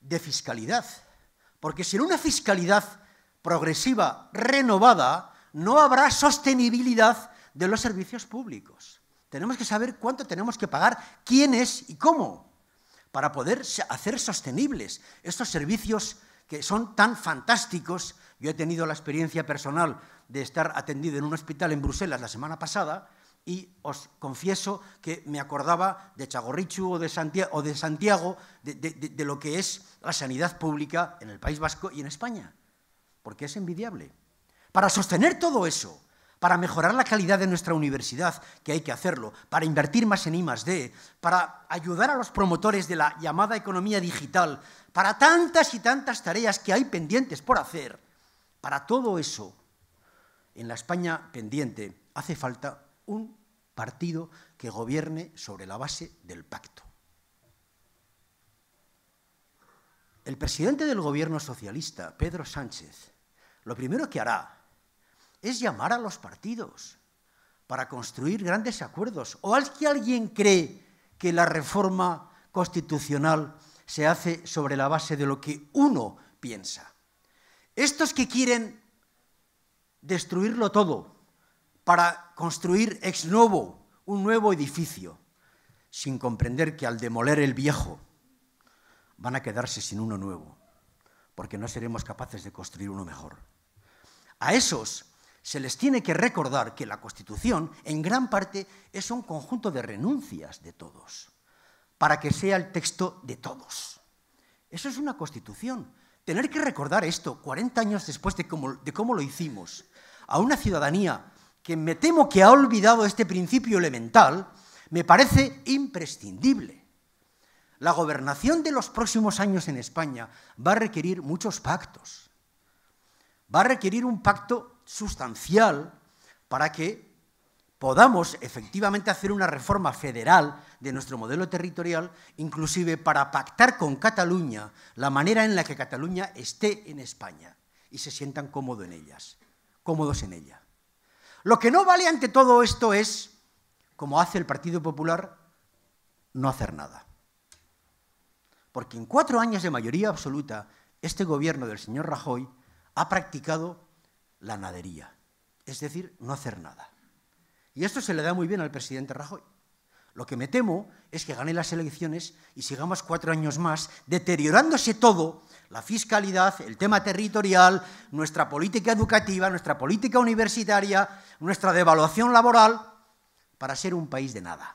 de fiscalidad. Porque sin una fiscalidad progresiva, renovada, no habrá sostenibilidad de los servicios públicos. Tenemos que saber cuánto tenemos que pagar, quién es y cómo, para poder hacer sostenibles estos servicios que son tan fantásticos. Yo he tenido la experiencia personal de estar atendido en un hospital en Bruselas la semana pasada y os confieso que me acordaba de Chagorrichu o de Santiago, de lo que es la sanidad pública en el País Vasco y en España, porque es envidiable. Para sostener todo eso, para mejorar la calidad de nuestra universidad, que hay que hacerlo, para invertir más en I, D, para ayudar a los promotores de la llamada economía digital, para tantas y tantas tareas que hay pendientes por hacer, para todo eso, en la España pendiente hace falta un partido que gobierne sobre la base del pacto. El presidente del gobierno socialista, Pedro Sánchez, lo primero que hará es llamar a los partidos para construir grandes acuerdos. ¿O al que alguien cree que la reforma constitucional se hace sobre la base de lo que uno piensa? Estos que quieren destruirlo todo para construir ex novo un nuevo edificio, sin comprender que al demoler el viejo van a quedarse sin uno nuevo, porque no seremos capaces de construir uno mejor. A esos se les tiene que recordar que la Constitución, en gran parte, es un conjunto de renuncias de todos, para que sea el texto de todos. Eso es una Constitución. Tener que recordar esto 40 años después de cómo, de cómo lo hicimos a una ciudadanía que me temo que ha olvidado este principio elemental, me parece imprescindible. La gobernación de los próximos años en España va a requerir muchos pactos. Va a requerir un pacto sustancial para que podamos efectivamente hacer una reforma federal de nuestro modelo territorial, inclusive para pactar con Cataluña la manera en la que Cataluña esté en España y se sientan cómodos en ellas, cómodos en ella. Lo que no vale ante todo esto es, como hace el Partido Popular, no hacer nada. Porque en cuatro años de mayoría absoluta, este gobierno del señor Rajoy ha practicado nadería. es decir, no hacer nada. Y esto se le da muy bien al presidente Rajoy. Lo que me temo es que gane las elecciones y sigamos cuatro años más deteriorándose todo, la fiscalidad, el tema territorial, nuestra política educativa, nuestra política universitaria, nuestra devaluación laboral, para ser un país de nada.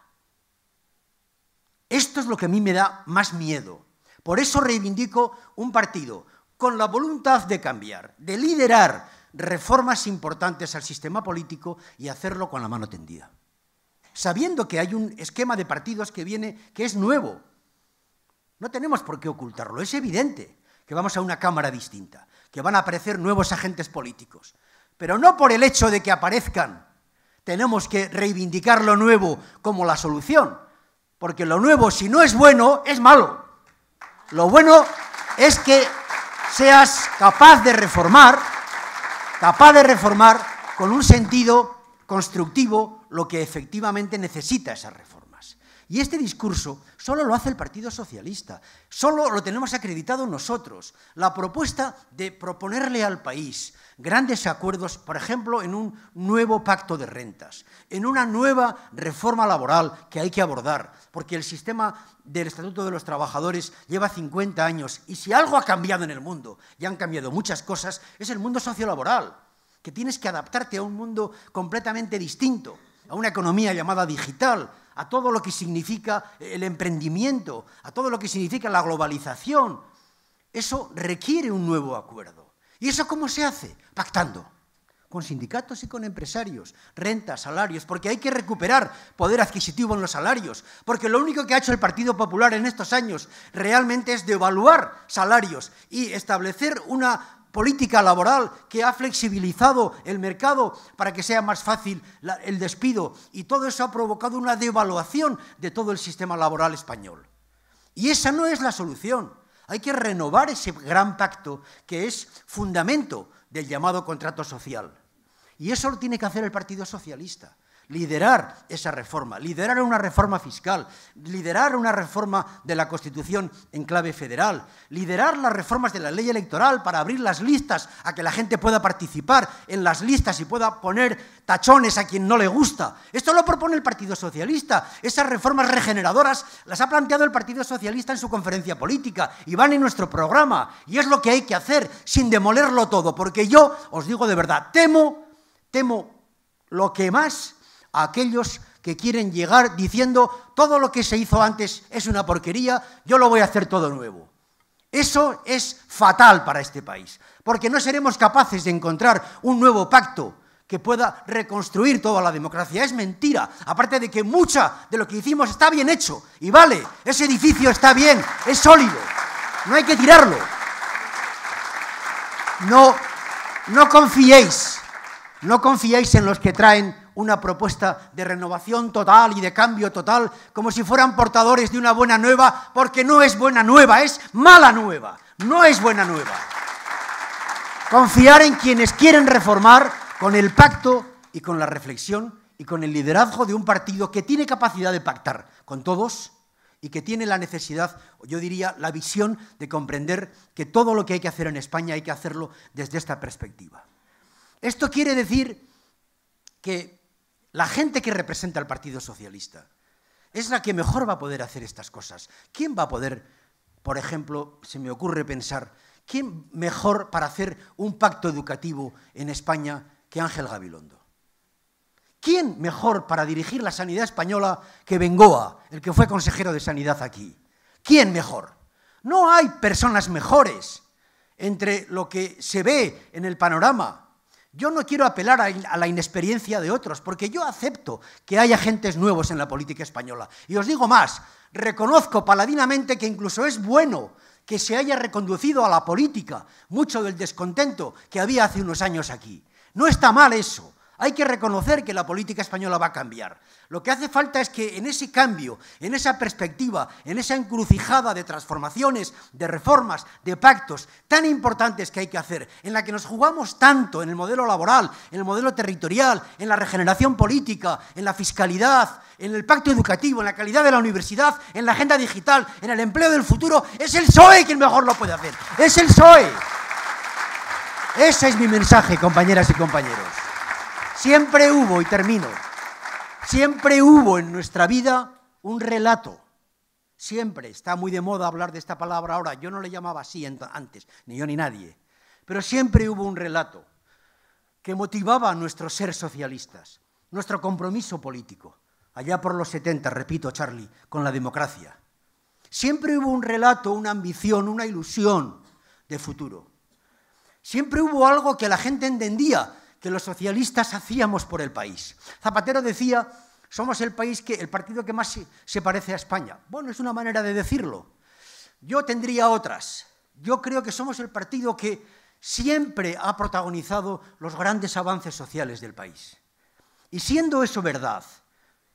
Esto es lo que a mí me da más miedo. Por eso reivindico un partido con la voluntad de cambiar, de liderar, reformas importantes al sistema político y hacerlo con la mano tendida. Sabiendo que hay un esquema de partidos que viene, que es nuevo. No tenemos por qué ocultarlo, es evidente que vamos a una Cámara distinta, que van a aparecer nuevos agentes políticos. Pero no por el hecho de que aparezcan, tenemos que reivindicar lo nuevo como la solución, porque lo nuevo, si no es bueno, es malo. Lo bueno es que seas capaz de reformar capaz de reformar con un sentido constructivo lo que efectivamente necesita esas reformas. Y este discurso solo lo hace el Partido Socialista, solo lo tenemos acreditado nosotros. La propuesta de proponerle al país grandes acuerdos, por ejemplo, en un nuevo pacto de rentas, en una nueva reforma laboral que hay que abordar, porque el sistema del Estatuto de los Trabajadores lleva 50 años y si algo ha cambiado en el mundo, y han cambiado muchas cosas, es el mundo sociolaboral, que tienes que adaptarte a un mundo completamente distinto, a una economía llamada digital, a todo lo que significa el emprendimiento, a todo lo que significa la globalización. Eso requiere un nuevo acuerdo. ¿Y eso cómo se hace? Pactando con sindicatos y con empresarios, rentas, salarios, porque hay que recuperar poder adquisitivo en los salarios, porque lo único que ha hecho el Partido Popular en estos años realmente es devaluar salarios y establecer una política laboral que ha flexibilizado el mercado para que sea más fácil el despido y todo eso ha provocado una devaluación de todo el sistema laboral español. Y esa no es la solución. Hay que renovar ese gran pacto que es fundamento del llamado contrato social. Y eso lo tiene que hacer el Partido Socialista liderar esa reforma, liderar una reforma fiscal, liderar una reforma de la Constitución en clave federal, liderar las reformas de la ley electoral para abrir las listas a que la gente pueda participar en las listas y pueda poner tachones a quien no le gusta. Esto lo propone el Partido Socialista. Esas reformas regeneradoras las ha planteado el Partido Socialista en su conferencia política y van en nuestro programa. Y es lo que hay que hacer sin demolerlo todo, porque yo os digo de verdad, temo, temo lo que más a aquellos que quieren llegar diciendo todo lo que se hizo antes es una porquería, yo lo voy a hacer todo nuevo. Eso es fatal para este país, porque no seremos capaces de encontrar un nuevo pacto que pueda reconstruir toda la democracia. Es mentira, aparte de que mucha de lo que hicimos está bien hecho y vale, ese edificio está bien, es sólido, no hay que tirarlo. No, no confiéis, no confiéis en los que traen una propuesta de renovación total y de cambio total, como si fueran portadores de una buena nueva, porque no es buena nueva, es mala nueva, no es buena nueva. Confiar en quienes quieren reformar con el pacto y con la reflexión y con el liderazgo de un partido que tiene capacidad de pactar con todos y que tiene la necesidad, yo diría, la visión de comprender que todo lo que hay que hacer en España hay que hacerlo desde esta perspectiva. Esto quiere decir que la gente que representa al Partido Socialista, es la que mejor va a poder hacer estas cosas. ¿Quién va a poder, por ejemplo, se me ocurre pensar, quién mejor para hacer un pacto educativo en España que Ángel Gabilondo? ¿Quién mejor para dirigir la sanidad española que Bengoa, el que fue consejero de sanidad aquí? ¿Quién mejor? No hay personas mejores entre lo que se ve en el panorama yo no quiero apelar a, la inexperiencia de otros, porque yo acepto que haya agentes nuevos en la política española. Y os digo más, reconozco paladinamente que incluso es bueno que se haya reconducido a la política mucho del descontento que había hace unos años aquí. No está mal eso hay que reconocer que la política española va a cambiar. Lo que hace falta es que en ese cambio, en esa perspectiva, en esa encrucijada de transformaciones, de reformas, de pactos tan importantes que hay que hacer, en la que nos jugamos tanto en el modelo laboral, en el modelo territorial, en la regeneración política, en la fiscalidad, en el pacto educativo, en la calidad de la universidad, en la agenda digital, en el empleo del futuro, es el PSOE quien mejor lo puede hacer. Es el PSOE. Ese es mi mensaje, compañeras y compañeros. Siempre hubo, y termino, siempre hubo en nuestra vida un relato. Siempre está muy de moda hablar de esta palabra ahora. Yo no le llamaba así antes, ni yo ni nadie. Pero siempre hubo un relato que motivaba a nuestros ser socialistas, nuestro compromiso político, allá por los 70, repito, Charlie, con la democracia. Siempre hubo un relato, una ambición, una ilusión de futuro. Siempre hubo algo que la gente entendía que los socialistas hacíamos por el país. Zapatero decía, somos el país que el partido que más se, se parece a España. Bueno, es una manera de decirlo. Yo tendría otras. Yo creo que somos el partido que siempre ha protagonizado los grandes avances sociales del país. Y siendo eso verdad,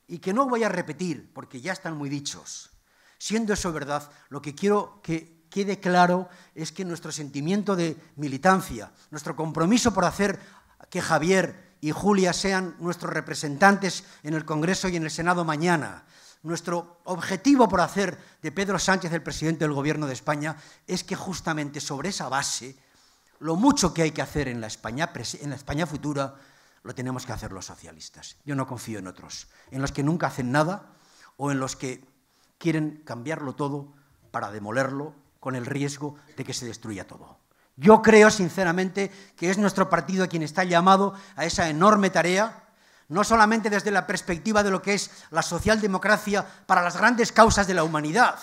y que no voy a repetir porque ya están muy dichos, siendo eso verdad, lo que quiero que quede claro es que nuestro sentimiento de militancia, nuestro compromiso por hacer que Javier y Julia sean nuestros representantes en el Congreso y en el Senado mañana. Nuestro objetivo por hacer de Pedro Sánchez el presidente del Gobierno de España es que justamente sobre esa base, lo mucho que hay que hacer en la España, en España futura, lo tenemos que hacer los socialistas. Yo no confío en otros, en los que nunca hacen nada o en los que quieren cambiarlo todo para demolerlo con el riesgo de que se destruya todo. Yo creo sinceramente que es nuestro partido quien está llamado a esa enorme tarea, no solamente desde la perspectiva de lo que es la socialdemocracia para las grandes causas de la humanidad,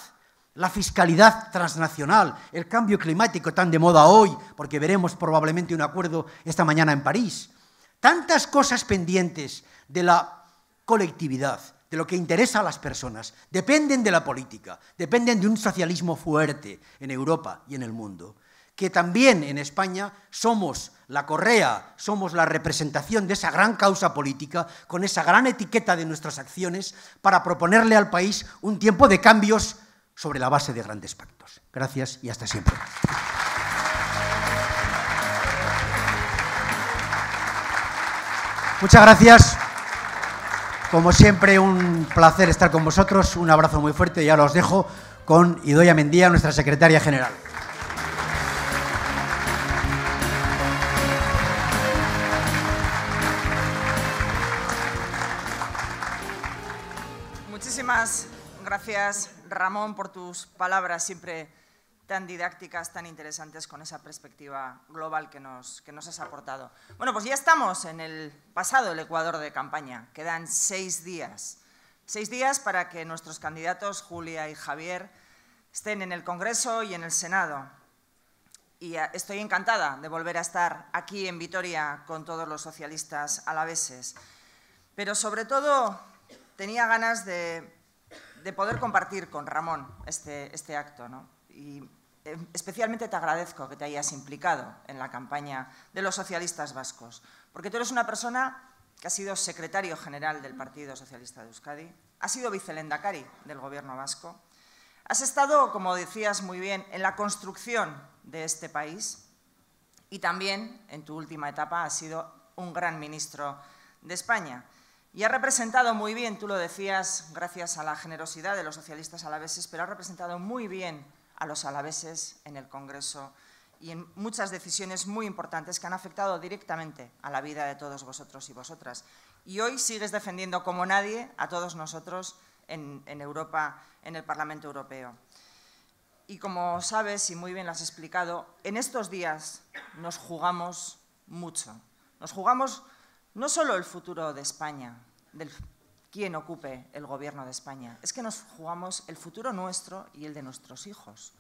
la fiscalidad transnacional, el cambio climático tan de moda hoy, porque veremos probablemente un acuerdo esta mañana en París, tantas cosas pendientes de la colectividad, de lo que interesa a las personas, dependen de la política, dependen de un socialismo fuerte en Europa y en el mundo que también en España somos la correa, somos la representación de esa gran causa política, con esa gran etiqueta de nuestras acciones, para proponerle al país un tiempo de cambios sobre la base de grandes pactos. Gracias y hasta siempre. Muchas gracias. Como siempre, un placer estar con vosotros. Un abrazo muy fuerte y ahora os dejo con Idoya Mendía, nuestra secretaria general. gracias, Ramón, por tus palabras siempre tan didácticas, tan interesantes, con esa perspectiva global que nos, que nos has aportado. Bueno, pues ya estamos en el pasado el Ecuador de campaña. Quedan seis días. Seis días para que nuestros candidatos, Julia y Javier, estén en el Congreso y en el Senado. Y eh, estoy encantada de volver a estar aquí en Vitoria con todos los socialistas alaveses. Pero sobre todo tenía ganas de de poder compartir con Ramón este, este acto. Y eh, especialmente te agradezco que te hayas implicado en la campaña de los socialistas vascos, porque tú eres una persona que ha sido secretario general del Partido Socialista de Euskadi, ha sido vicelendacari del Gobierno vasco, has estado, como decías muy bien, en la construcción de este país y también, en tu última etapa, has sido un gran ministro de España. Y ha representado muy bien, tú lo decías, gracias a la generosidad de los socialistas alaveses, pero ha representado muy bien a los alaveses en el Congreso y en muchas decisiones muy importantes que han afectado directamente a la vida de todos vosotros y vosotras. Y hoy sigues defendiendo como nadie a todos nosotros en, Europa, en el Parlamento Europeo. Y como sabes y muy bien lo has explicado, en estos días nos jugamos mucho. Nos jugamos no solo el futuro de España, del quien ocupe el gobierno de España, es que nos jugamos el futuro nuestro y el de nuestros hijos.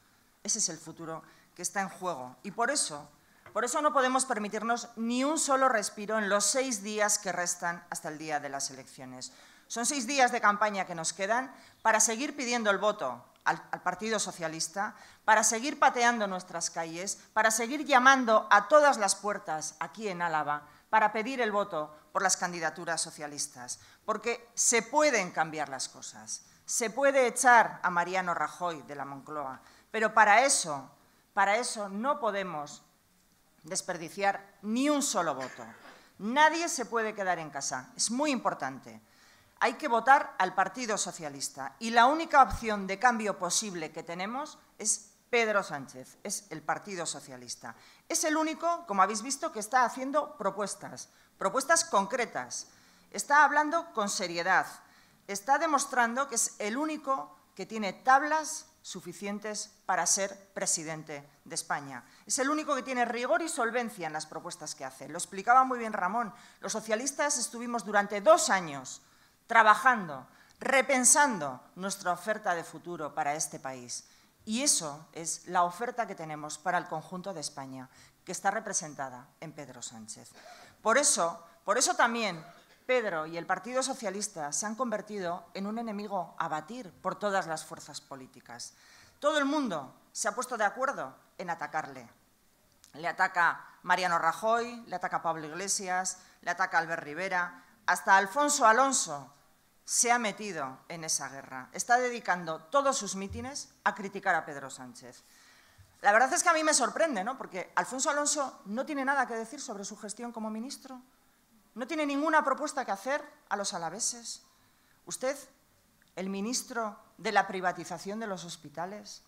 Ese es el futuro que está en juego. Y por eso, por eso no podemos permitirnos ni un solo respiro en los seis días que restan hasta el día de las elecciones. Son seis días de campaña que nos quedan para seguir pidiendo el voto al, Partido Socialista, para seguir pateando nuestras calles, para seguir llamando a todas las puertas aquí en Álava para pedir el voto por las candidaturas socialistas, porque se pueden cambiar las cosas. Se puede echar a Mariano Rajoy de la Moncloa, pero para eso, para eso no podemos desperdiciar ni un solo voto. Nadie se puede quedar en casa, es muy importante. Hay que votar al Partido Socialista y la única opción de cambio posible que tenemos es Pedro Sánchez, es el Partido Socialista. Es el único, como habéis visto, que está haciendo propuestas, propuestas concretas. Está hablando con seriedad, está demostrando que es el único que tiene tablas suficientes para ser presidente de España. Es el único que tiene rigor y solvencia en las propuestas que hace. Lo explicaba muy bien Ramón. Los socialistas estuvimos durante dos años trabajando, repensando nuestra oferta de futuro para este país. Y eso es la oferta que tenemos para el conjunto de España, que está representada en Pedro Sánchez. Por eso, por eso también Pedro y el Partido Socialista se han convertido en un enemigo a batir por todas las fuerzas políticas. Todo el mundo se ha puesto de acuerdo en atacarle. Le ataca Mariano Rajoy, le ataca Pablo Iglesias, le ataca Albert Rivera, hasta Alfonso Alonso se ha metido en esa guerra. Está dedicando todos sus mítines a criticar a Pedro Sánchez. La verdad es que a mí me sorprende, ¿no? Porque Alfonso Alonso no tiene nada que decir sobre su gestión como ministro. No tiene ninguna propuesta que hacer a los alaveses. Usted, el ministro de la privatización de los hospitales,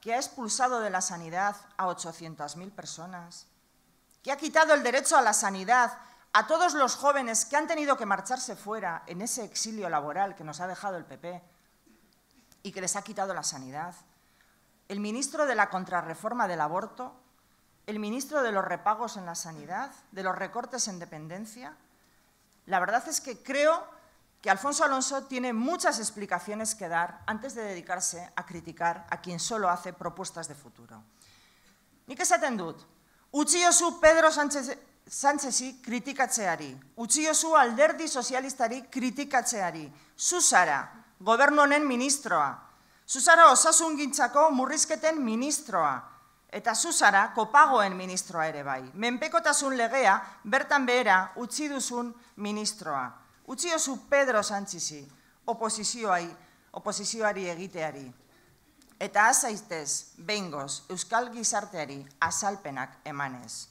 que ha expulsado de la sanidad a 800.000 personas, que ha quitado el derecho a la sanidad a todos los jóvenes que han tenido que marcharse fuera en ese exilio laboral que nos ha dejado el PP y que les ha quitado la sanidad, el ministro de la contrarreforma del aborto, el ministro de los repagos en la sanidad, de los recortes en dependencia. La verdad es que creo que Alfonso Alonso tiene muchas explicaciones que dar antes de dedicarse a criticar a quien solo hace propuestas de futuro. Ni se uchillo su Pedro Sánchez Sánchezi kritikatzeari, Utsiozu alderdi sozialistari kritikatzeari, zuzara, gobernu honen ministroa, zuzara osasun gintzako murrizketen ministroa, eta zuzara kopagoen ministroa ere bai. Menpekotasun legea bertan behera utzi duzun ministroa. Utziozu Pedro Sánchezi oposizioai, oposizioari egiteari. Eta azaitez, bengoz, euskal gizarteari azalpenak emanez.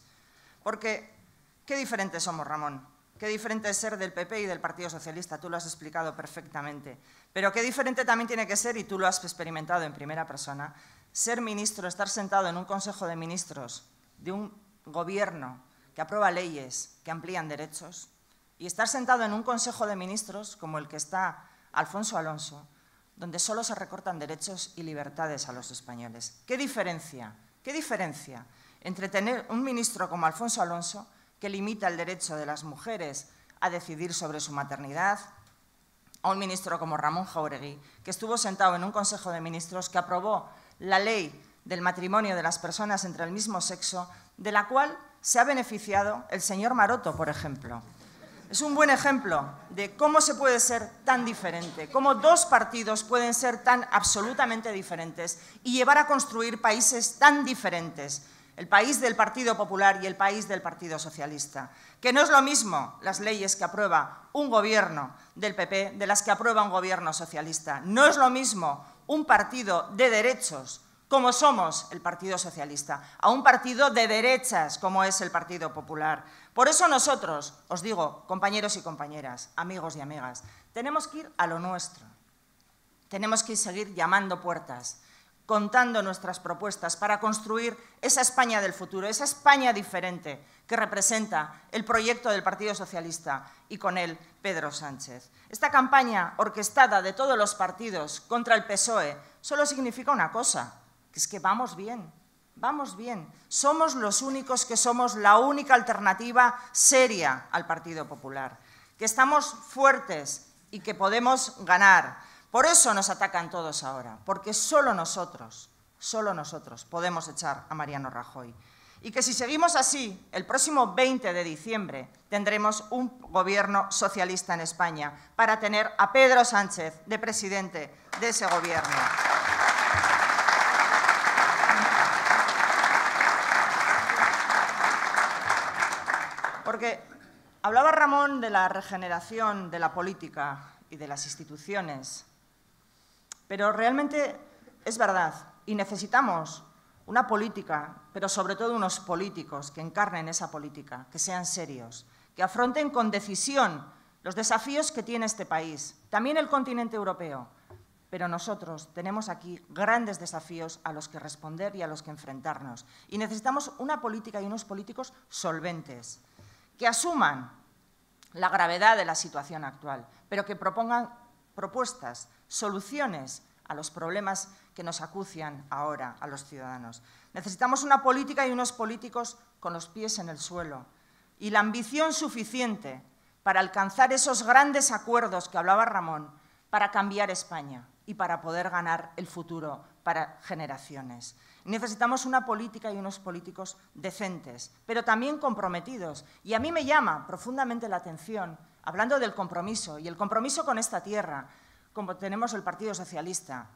Porque Qué diferentes somos, Ramón. Qué diferente es ser del PP y del Partido Socialista, tú lo has explicado perfectamente. Pero qué diferente también tiene que ser, y tú lo has experimentado en primera persona, ser ministro, estar sentado en un Consejo de Ministros de un gobierno que aprueba leyes que amplían derechos y estar sentado en un Consejo de Ministros como el que está Alfonso Alonso, donde solo se recortan derechos y libertades a los españoles. ¿Qué diferencia? ¿Qué diferencia entre tener un ministro como Alfonso Alonso que limita el derecho de las mujeres a decidir sobre su maternidad, a un ministro como Ramón Jauregui, que estuvo sentado en un Consejo de Ministros que aprobó la ley del matrimonio de las personas entre el mismo sexo, de la cual se ha beneficiado el señor Maroto, por ejemplo. Es un buen ejemplo de cómo se puede ser tan diferente, cómo dos partidos pueden ser tan absolutamente diferentes y llevar a construir países tan diferentes el país del Partido Popular y el país del Partido Socialista, que no es lo mismo las leyes que aprueba un gobierno del PP de las que aprueba un gobierno socialista. No es lo mismo un partido de derechos como somos el Partido Socialista, a un partido de derechas como es el Partido Popular. Por eso nosotros, os digo, compañeros y compañeras, amigos y amigas, tenemos que ir a lo nuestro. Tenemos que seguir llamando puertas, contando nuestras propuestas para construir esa España del futuro, esa España diferente que representa el proyecto del Partido Socialista y con él Pedro Sánchez. Esta campaña orquestada de todos los partidos contra el PSOE solo significa una cosa, que es que vamos bien, vamos bien. Somos los únicos que somos la única alternativa seria al Partido Popular, que estamos fuertes y que podemos ganar por eso nos atacan todos ahora, porque solo nosotros, solo nosotros podemos echar a Mariano Rajoy. Y que si seguimos así, el próximo 20 de diciembre tendremos un gobierno socialista en España para tener a Pedro Sánchez de presidente de ese gobierno. Porque hablaba Ramón de la regeneración de la política y de las instituciones pero realmente es verdad y necesitamos una política, pero sobre todo unos políticos que encarnen esa política, que sean serios, que afronten con decisión los desafíos que tiene este país, también el continente europeo. Pero nosotros tenemos aquí grandes desafíos a los que responder y a los que enfrentarnos. Y necesitamos una política y unos políticos solventes, que asuman la gravedad de la situación actual, pero que propongan propuestas, soluciones a los problemas que nos acucian ahora a los ciudadanos. Necesitamos una política y unos políticos con los pies en el suelo y la ambición suficiente para alcanzar esos grandes acuerdos que hablaba Ramón, para cambiar España y para poder ganar el futuro para generaciones. Necesitamos una política y unos políticos decentes, pero también comprometidos. Y a mí me llama profundamente la atención hablando del compromiso y el compromiso con esta tierra, como tenemos el Partido Socialista,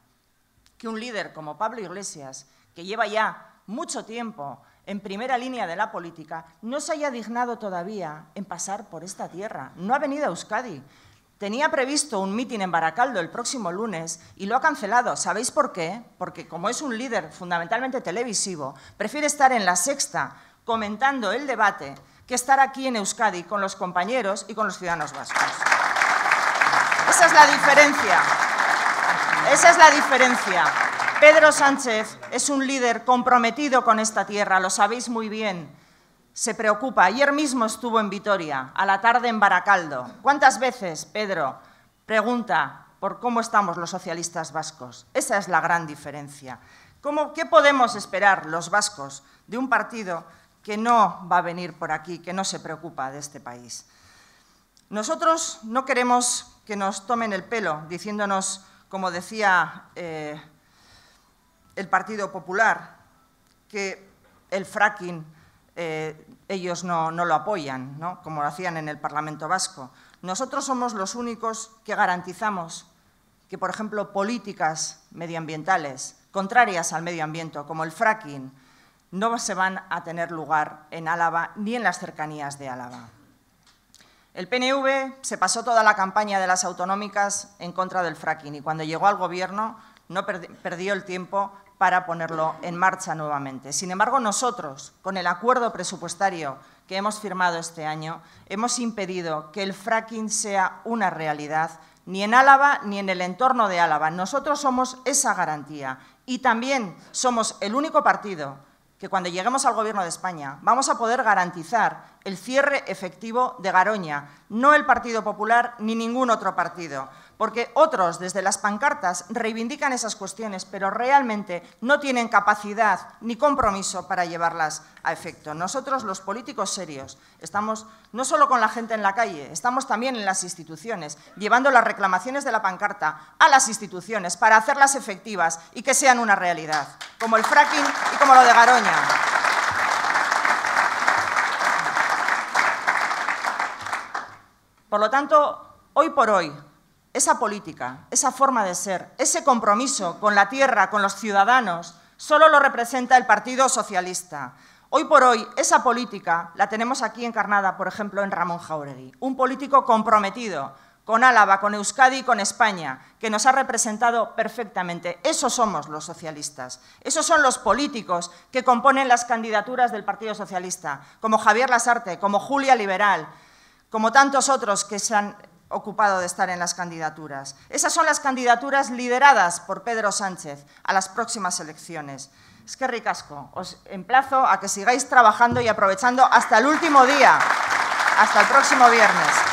que un líder como Pablo Iglesias, que lleva ya mucho tiempo en primera línea de la política, no se haya dignado todavía en pasar por esta tierra. No ha venido a Euskadi. Tenía previsto un mitin en Baracaldo el próximo lunes y lo ha cancelado. ¿Sabéis por qué? Porque como es un líder fundamentalmente televisivo, prefiere estar en la sexta comentando el debate estar aquí en Euskadi con los compañeros y con los ciudadanos vascos. Esa es la diferencia. Esa es la diferencia. Pedro Sánchez es un líder comprometido con esta tierra, lo sabéis muy bien. Se preocupa. Ayer mismo estuvo en Vitoria, a la tarde en Baracaldo. ¿Cuántas veces, Pedro, pregunta por cómo estamos los socialistas vascos? Esa es la gran diferencia. ¿Qué podemos esperar los vascos de un partido que no va a venir por aquí, que no se preocupa de este país. Nosotros no queremos que nos tomen el pelo diciéndonos, como decía eh, el Partido Popular, que el fracking eh, ellos no, lo apoyan, como lo hacían en el Parlamento Vasco. Nosotros somos los únicos que garantizamos que, por ejemplo, políticas medioambientales contrarias al medio ambiente, como el fracking, no se van a tener lugar en Álava ni en las cercanías de Álava. El PNV se pasó toda la campaña de las autonómicas en contra del fracking y cuando llegó al Gobierno no perdió el tiempo para ponerlo en marcha nuevamente. Sin embargo, nosotros, con el acuerdo presupuestario que hemos firmado este año, hemos impedido que el fracking sea una realidad ni en Álava ni en el entorno de Álava. Nosotros somos esa garantía y también somos el único partido que cuando lleguemos al Gobierno de España vamos a poder garantizar el cierre efectivo de Garoña, no el Partido Popular ni ningún otro partido, porque otros desde las pancartas reivindican esas cuestiones, pero realmente no tienen capacidad ni compromiso para llevarlas a efecto. Nosotros, los políticos serios, estamos no solo con la gente en la calle, estamos también en las instituciones, llevando las reclamaciones de la pancarta a las instituciones para hacerlas efectivas y que sean una realidad, como el fracking y como lo de Garoña. Por lo tanto, hoy por hoy, esa política, esa forma de ser, ese compromiso con la tierra, con los ciudadanos, solo lo representa el Partido Socialista. Hoy por hoy, esa política la tenemos aquí encarnada, por ejemplo, en Ramón Jauregui, un político comprometido con Álava, con Euskadi y con España, que nos ha representado perfectamente. Esos somos los socialistas. Esos son los políticos que componen las candidaturas del Partido Socialista, como Javier Lasarte, como Julia Liberal, como tantos otros que se han ocupado de estar en las candidaturas. Esas son las candidaturas lideradas por Pedro Sánchez a las próximas elecciones. Es que ricasco, os emplazo a que sigáis trabajando y aprovechando hasta el último día, hasta el próximo viernes.